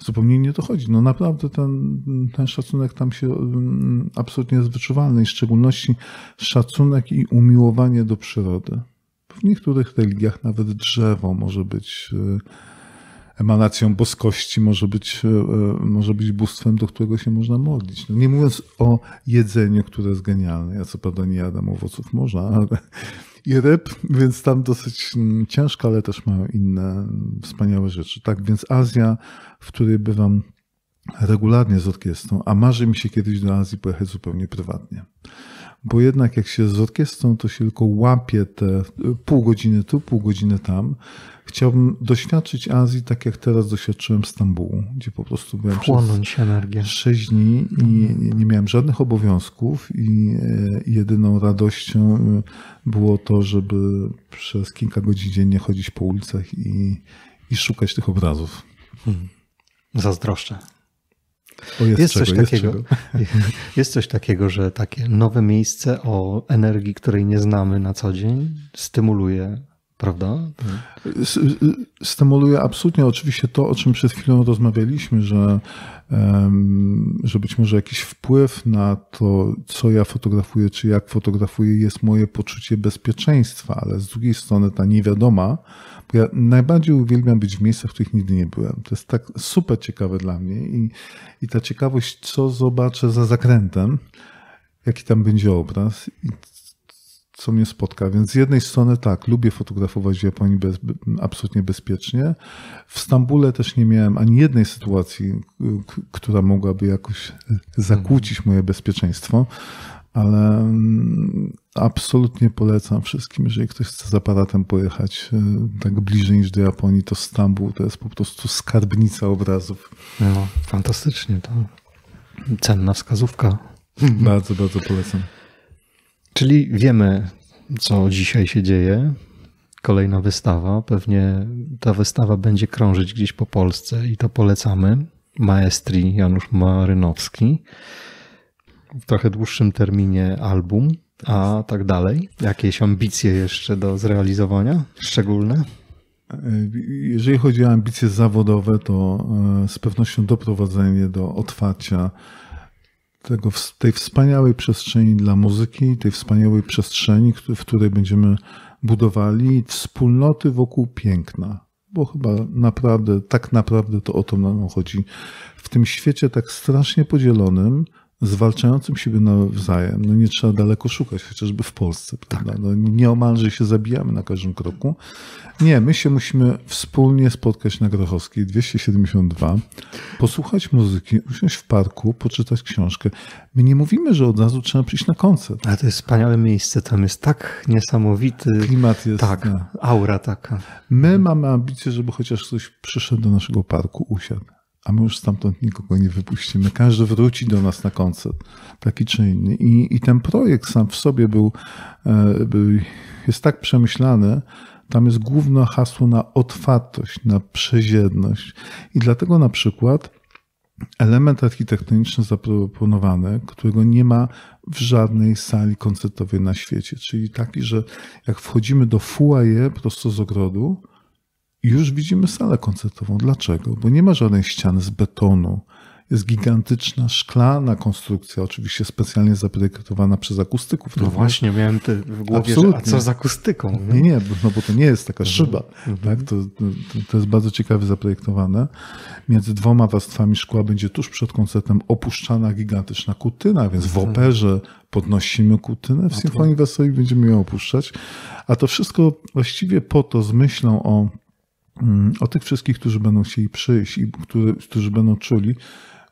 zupełnie nie to chodzi. No naprawdę ten, ten szacunek tam się mm, absolutnie jest wyczuwalny, i w szczególności szacunek i umiłowanie do przyrody. W niektórych religiach nawet drzewo może być y, emanacją boskości, może być, e, e, może być bóstwem, do którego się można modlić. No nie mówiąc o jedzeniu, które jest genialne. Ja co prawda nie jadam owoców morza, ale i ryb, więc tam dosyć mm, ciężko, ale też mają inne mm, wspaniałe rzeczy. Tak więc Azja, w której bywam regularnie z orkiestrą, a marzy mi się kiedyś do Azji pojechać zupełnie prywatnie bo jednak jak się z orkiestrą, to się tylko łapie te pół godziny tu, pół godziny tam. Chciałbym doświadczyć Azji tak, jak teraz doświadczyłem Stambułu, gdzie po prostu byłem Chłonąć przez energię. 6 dni i mhm. nie miałem żadnych obowiązków i e, jedyną radością e, było to, żeby przez kilka godzin dziennie chodzić po ulicach i, i szukać tych obrazów. Hmm. Zazdroszczę. O, jest, jest czego, coś jest takiego. [LAUGHS] [LAUGHS] Jest, coś takiego, że takie nowe miejsce o energii, której nie znamy na co dzień, stymuluje Prawda? Stymuluje y, absolutnie oczywiście to, o czym przed chwilą rozmawialiśmy, że, że być może jakiś wpływ na to, co ja fotografuję, czy jak fotografuję, jest moje poczucie bezpieczeństwa, ale z drugiej strony ta niewiadoma, bo ja najbardziej uwielbiam być w miejscach, w których nigdy nie byłem. To jest tak super ciekawe dla mnie i, i ta ciekawość, co zobaczę za zakrętem, jaki tam będzie obraz i co mnie spotka. Więc z jednej strony tak, lubię fotografować w Japonii bez, absolutnie bezpiecznie. W Stambule też nie miałem ani jednej sytuacji, która mogłaby jakoś zakłócić moje bezpieczeństwo, ale mm, absolutnie polecam wszystkim, jeżeli ktoś chce z aparatem pojechać y, tak bliżej niż do Japonii, to Stambuł to jest po prostu skarbnica obrazów. No, fantastycznie, to cenna wskazówka. Bardzo, bardzo polecam. Czyli wiemy, co dzisiaj się dzieje. Kolejna wystawa. Pewnie ta wystawa będzie krążyć gdzieś po Polsce i to polecamy. Maestri Janusz Marynowski. W trochę dłuższym terminie album, a tak dalej. Jakieś ambicje jeszcze do zrealizowania szczególne? Jeżeli chodzi o ambicje zawodowe, to e, z pewnością doprowadzenie do otwarcia tego, tej wspaniałej przestrzeni dla muzyki, tej wspaniałej przestrzeni, w której będziemy budowali wspólnoty wokół piękna. Bo chyba naprawdę, tak naprawdę to o to nam chodzi. W tym świecie tak strasznie podzielonym, zwalczającym siebie nawzajem, no nie trzeba daleko szukać, chociażby w Polsce, Tak. No nieomalże się zabijamy na każdym kroku. Nie, my się musimy wspólnie spotkać na Grochowskiej 272, posłuchać muzyki, usiąść w parku, poczytać książkę. My nie mówimy, że od razu trzeba przyjść na koncert. Ale to jest wspaniałe miejsce, tam jest tak niesamowity... Klimat jest. Tak, no. aura taka. My mamy ambicje, żeby chociaż ktoś przyszedł do naszego parku, usiadł a my już stamtąd nikogo nie wypuścimy. Każdy wróci do nas na koncert, taki czy inny. I, i ten projekt sam w sobie był, e, był, jest tak przemyślany, tam jest główne hasło na otwartość, na przezierność. I dlatego na przykład element architektoniczny zaproponowany, którego nie ma w żadnej sali koncertowej na świecie. Czyli taki, że jak wchodzimy do fuaje, prosto z ogrodu, już widzimy salę koncertową. Dlaczego? Bo nie ma żadnej ściany z betonu. Jest gigantyczna, szklana konstrukcja, oczywiście specjalnie zaprojektowana przez akustyków. No właśnie, miałem te w głowie, że, a co z akustyką? Nie, no? nie, no bo to nie jest taka mhm, szyba. Mhm. Tak? To, to jest bardzo ciekawie zaprojektowane. Między dwoma warstwami szkła będzie tuż przed koncertem opuszczana gigantyczna kutyna, więc w mhm. operze podnosimy kutynę, w symfonii wesołej będziemy ją opuszczać. A to wszystko właściwie po to z myślą o Mm, o tych wszystkich, którzy będą chcieli przyjść i którzy, którzy będą czuli,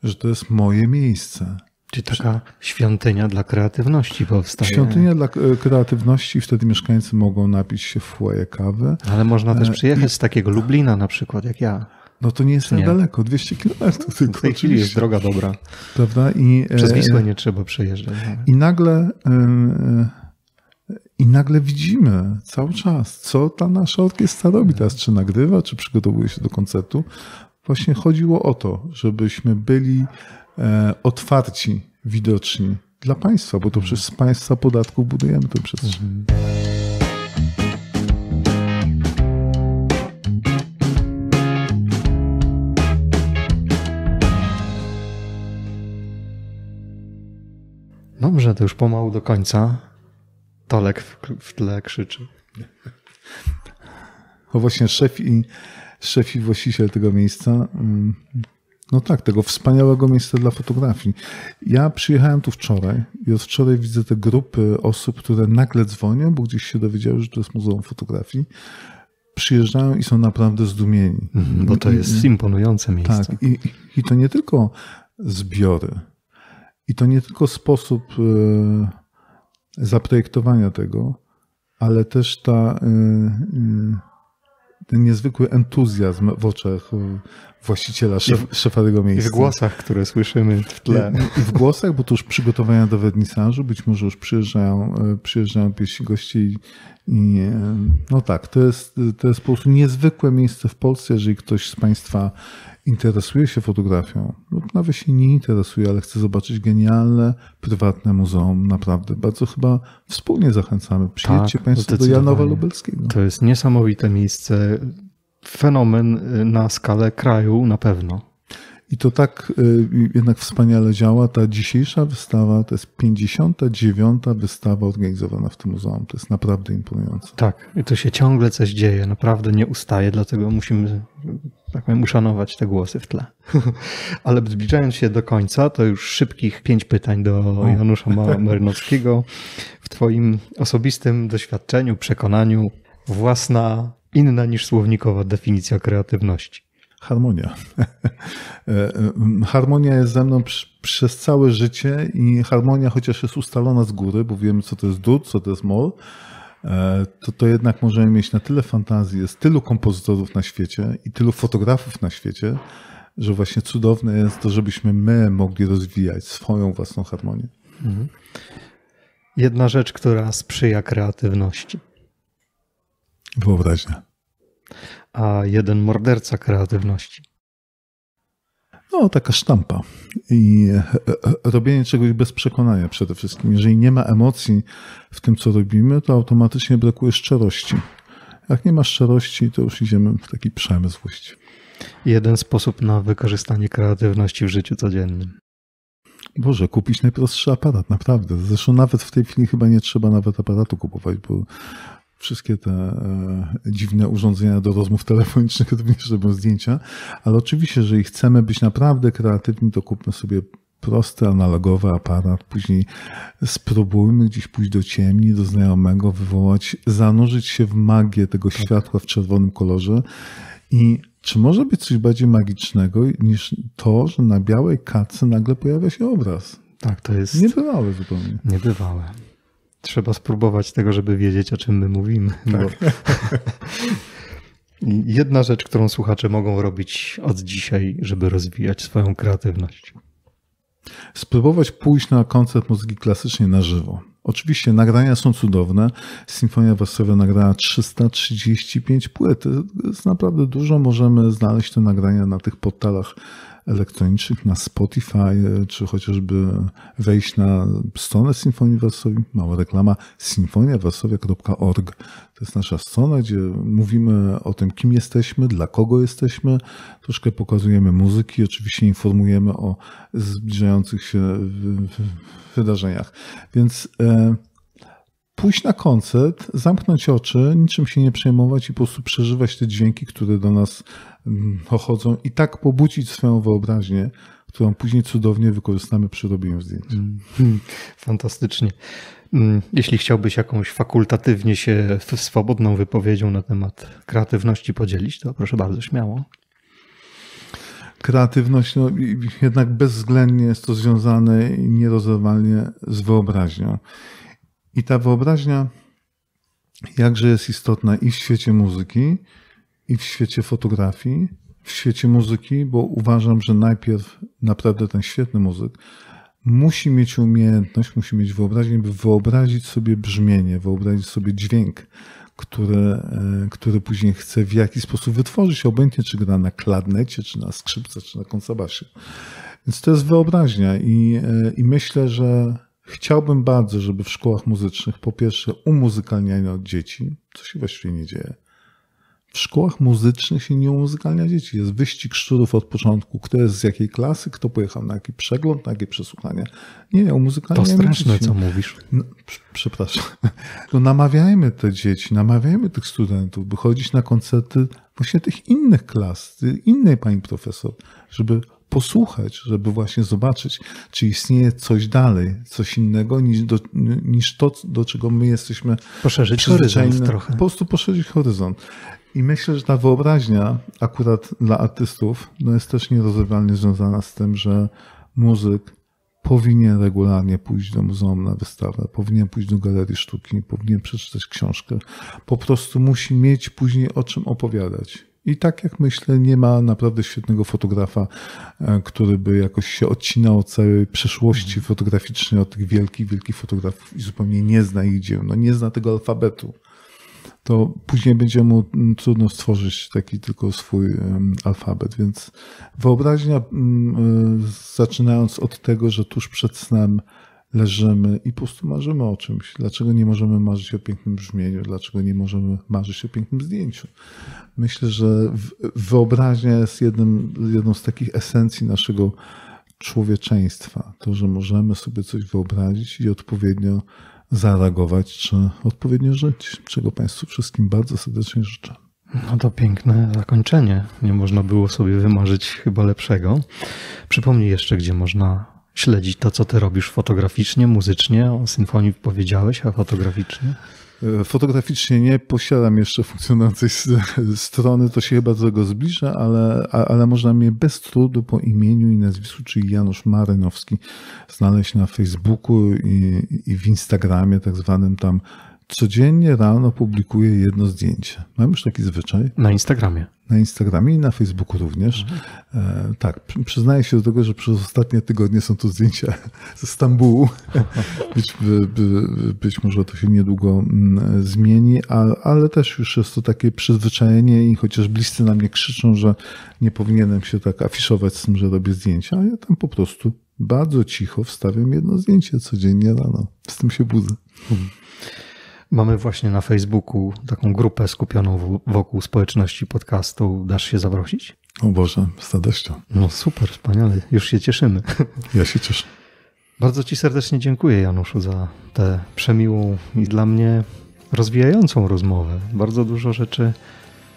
że to jest moje miejsce. Czy taka świątynia dla kreatywności powstaje? Świątynia dla e, kreatywności, wtedy mieszkańcy mogą napić się w kawy. Ale można też e, przyjechać z takiego Lublina na przykład, jak ja. No to nie jest tak daleko, 200 kilometrów tylko. W tej chwili jest droga dobra. Prawda? I, e, Przez Wisłę nie trzeba przejeżdżać. I nagle... Yy, i nagle widzimy cały czas, co ta nasza orkiestra robi teraz, czy nagrywa, czy przygotowuje się do koncertu. Właśnie chodziło o to, żebyśmy byli e, otwarci, widoczni dla państwa, bo to przez państwa podatków budujemy tę przestrzeń. Dobrze, to już pomału do końca. Tolek w, w tle krzyczy. No [LAUGHS] właśnie szef i, szef i właściciel tego miejsca, mm, no tak, tego wspaniałego miejsca dla fotografii. Ja przyjechałem tu wczoraj i od wczoraj widzę te grupy osób, które nagle dzwonią, bo gdzieś się dowiedziały, że to jest Muzeum Fotografii. Przyjeżdżają i są naprawdę zdumieni. Mhm, bo to jest I, imponujące miejsce. Tak, i, i to nie tylko zbiory, i to nie tylko sposób. Yy, zaprojektowania tego, ale też ta, y, y, ten niezwykły entuzjazm w oczach właściciela, szef, szefa tego miejsca. I w głosach, które słyszymy w tle. I y, w głosach, bo to już przygotowania do wernisażu, być może już przyjeżdżają, przyjeżdżają pierwsi goście i, i, no tak, to jest, to jest po prostu niezwykłe miejsce w Polsce, jeżeli ktoś z Państwa interesuje się fotografią lub nawet się nie interesuje, ale chce zobaczyć genialne, prywatne muzeum, naprawdę bardzo chyba wspólnie zachęcamy. Przyjedźcie tak, Państwo do Janowa Lubelskiego. To jest niesamowite miejsce, fenomen na skalę kraju na pewno. I to tak y, y, jednak wspaniale działa. Ta dzisiejsza wystawa to jest 59. wystawa organizowana w tym muzeum. To jest naprawdę imponujące. Tak, i to się ciągle coś dzieje, naprawdę nie ustaje, dlatego musimy tak powiem, uszanować te głosy w tle. [LAUGHS] Ale zbliżając się do końca, to już szybkich pięć pytań do Janusza [LAUGHS] Marynowskiego. W Twoim osobistym doświadczeniu, przekonaniu, własna, inna niż słownikowa definicja kreatywności? Harmonia. [LAUGHS] E, harmonia jest ze mną przy, przez całe życie i harmonia, chociaż jest ustalona z góry, bo wiem, co to jest dur, co to jest mol, E, to, to jednak możemy mieć na tyle fantazji, jest tylu kompozytorów na świecie i tylu fotografów na świecie, że właśnie cudowne jest to, żebyśmy my mogli rozwijać swoją własną harmonię. Mhm. Jedna rzecz, która sprzyja kreatywności. Wyobraźnia. A jeden morderca kreatywności. No, taka sztampa. I e, e, e, robienie czegoś bez przekonania przede wszystkim. Jeżeli nie ma emocji w tym, co robimy, to automatycznie brakuje szczerości. Jak nie ma szczerości, to już idziemy w taki przemysł właściwie. Jeden sposób na wykorzystanie kreatywności w życiu codziennym. Boże, kupić najprostszy aparat, naprawdę. Zresztą nawet w tej chwili chyba nie trzeba nawet aparatu kupować, bo wszystkie te e, dziwne urządzenia do rozmów telefonicznych [LAUGHS] również robią zdjęcia, ale oczywiście, jeżeli chcemy być naprawdę kreatywni, to kupmy sobie prosty, analogowy aparat, później spróbujmy gdzieś pójść do ciemni, do znajomego, wywołać, zanurzyć się w magię tego tak. światła w czerwonym kolorze i czy może być coś bardziej magicznego niż to, że na białej kacy nagle pojawia się obraz? Tak, to jest. Niebywałe zupełnie. Niebywałe trzeba spróbować tego, żeby wiedzieć, o czym my mówimy. Tak. Bo... [LAUGHS] Jedna rzecz, którą słuchacze mogą robić od dzisiaj, żeby rozwijać swoją kreatywność. Spróbować pójść na koncert muzyki klasycznej na żywo. Oczywiście nagrania są cudowne. Symfonia Wesoła nagrała 335 płyt. To jest naprawdę dużo. Możemy znaleźć te nagrania na tych portalach elektronicznych na Spotify, e, czy chociażby wejść na stronę Sinfonii Warszawy, mała reklama, sinfoniawarszawia.org. To jest nasza strona, gdzie mówimy o tym, kim jesteśmy, dla kogo jesteśmy, troszkę pokazujemy muzyki, oczywiście informujemy o zbliżających się wydarzeniach. Więc e, pójść na koncert, zamknąć oczy, niczym się nie przejmować i po prostu przeżywać te dźwięki, które do nas pochodzą mm, i tak pobudzić swoją wyobraźnię, którą później cudownie wykorzystamy przy robieniu zdjęć. Mm, hmm, fantastycznie. Mm, jeśli chciałbyś jakąś fakultatywnie się swobodną wypowiedzią na temat kreatywności podzielić, to proszę bardzo, śmiało. Kreatywność, no, jednak bezwzględnie jest to związane nierozerwalnie z wyobraźnią. I ta wyobraźnia jakże jest istotna i w świecie muzyki, i w świecie fotografii, w świecie muzyki, bo uważam, że najpierw naprawdę ten świetny muzyk musi mieć umiejętność, musi mieć wyobraźnię, by wyobrazić sobie brzmienie, wyobrazić sobie dźwięk, który, e, który później chce w jakiś sposób wytworzyć, obojętnie czy gra na kladnecie, czy na skrzypce, czy na kontrabasie. Więc to jest wyobraźnia i, e, i myślę, że chciałbym bardzo, żeby w szkołach muzycznych po pierwsze od dzieci, co się właściwie nie dzieje, w szkołach muzycznych się nie uzygalnia dzieci. Jest wyścig szczurów od początku, kto jest z jakiej klasy, kto pojechał na jaki przegląd, na jakie przesłuchanie. Nie, nie umuzykalnia To straszne, dzieci. co mówisz. No, przepraszam. To [LAUGHS] no, namawiajmy te dzieci, namawiajmy tych studentów, by chodzić na koncerty właśnie tych innych klas, innej pani profesor, żeby posłuchać, żeby właśnie zobaczyć, czy istnieje coś dalej, coś innego niż, do, niż to, do czego my jesteśmy. Poszerzyć horyzont trochę. Po prostu poszerzyć horyzont. I myślę, że ta wyobraźnia akurat dla artystów no jest też nierozerwalnie związana z tym, że muzyk powinien regularnie pójść do muzeum na wystawę, powinien pójść do galerii sztuki, powinien przeczytać książkę. Po prostu musi mieć później o czym opowiadać. I tak jak myślę, nie ma naprawdę świetnego fotografa, e, który by jakoś się odcinał od całej przeszłości mhm. fotograficznej, od tych wielkich, wielkich fotografów i zupełnie nie zna ich dzieł. No nie zna tego alfabetu to później będzie mu mm, trudno stworzyć taki tylko swój alfabet. Więc wyobraźnia, mm, e, zaczynając od tego, że tuż przed snem leżymy i po prostu marzymy o czymś. Dlaczego nie możemy marzyć o pięknym brzmieniu? Dlaczego nie możemy marzyć o pięknym zdjęciu? Myślę, że wyobraźnia jest jednym, jedną z takich esencji naszego człowieczeństwa. To, że możemy sobie coś wyobrazić i odpowiednio zareagować, czy odpowiednio żyć, czego Państwu wszystkim bardzo serdecznie życzę. No to piękne zakończenie. Nie można było sobie wymarzyć chyba lepszego. Przypomnij jeszcze, gdzie można śledzić to, co ty robisz fotograficznie, muzycznie. O symfonii powiedziałeś, a fotograficznie? Fotograficznie nie posiadam jeszcze funkcjonującej strony, to się chyba do tego zbliża, ale, ale można mnie bez trudu po imieniu i nazwisku, czyli Janusz Marynowski, znaleźć na Facebooku i, i w Instagramie, tak zwanym tam codziennie rano publikuję jedno zdjęcie. Mam już taki zwyczaj. Na Instagramie. Na Instagramie i na Facebooku również. Mhm. E, tak, przyznaję się do tego, że przez ostatnie tygodnie są to zdjęcia [LAUGHS] ze Stambułu. [LAUGHS] być, by, by, być, może to się niedługo mm, zmieni, ale też już jest to takie przyzwyczajenie i chociaż bliscy na mnie krzyczą, że nie powinienem się tak afiszować z tym, że robię zdjęcia, a ja tam po prostu bardzo cicho wstawiam jedno zdjęcie codziennie rano. Z tym się budzę. Mhm. Mamy właśnie na Facebooku taką grupę skupioną wokół społeczności podcastu. Dasz się zaprosić? O Boże, z radością. No super, wspaniale. Już się cieszymy. Ja się cieszę. Bardzo Ci serdecznie dziękuję, Januszu, za tę przemiłą i dla mnie rozwijającą rozmowę. Bardzo dużo rzeczy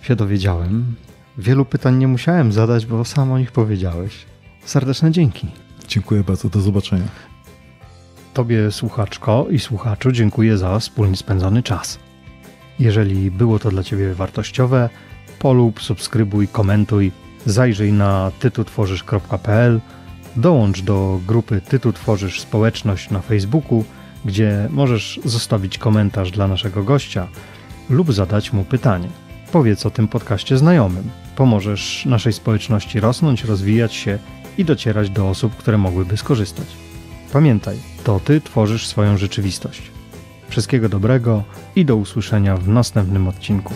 się dowiedziałem. Wielu pytań nie musiałem zadać, bo sam o nich powiedziałeś. Serdeczne dzięki. Dziękuję bardzo, do zobaczenia. Tobie, słuchaczko i słuchaczu, dziękuję za wspólnie spędzony czas. Jeżeli było to dla Ciebie wartościowe, polub, subskrybuj, komentuj, zajrzyj na tytutworzysz.pl, dołącz do grupy Tytutworzysz Społeczność na Facebooku, gdzie możesz zostawić komentarz dla naszego gościa lub zadać mu pytanie. Powiedz o tym podcaście znajomym. Pomożesz naszej społeczności rosnąć, rozwijać się i docierać do osób, które mogłyby skorzystać. Pamiętaj, to ty tworzysz swoją rzeczywistość. Wszystkiego dobrego i do usłyszenia w następnym odcinku.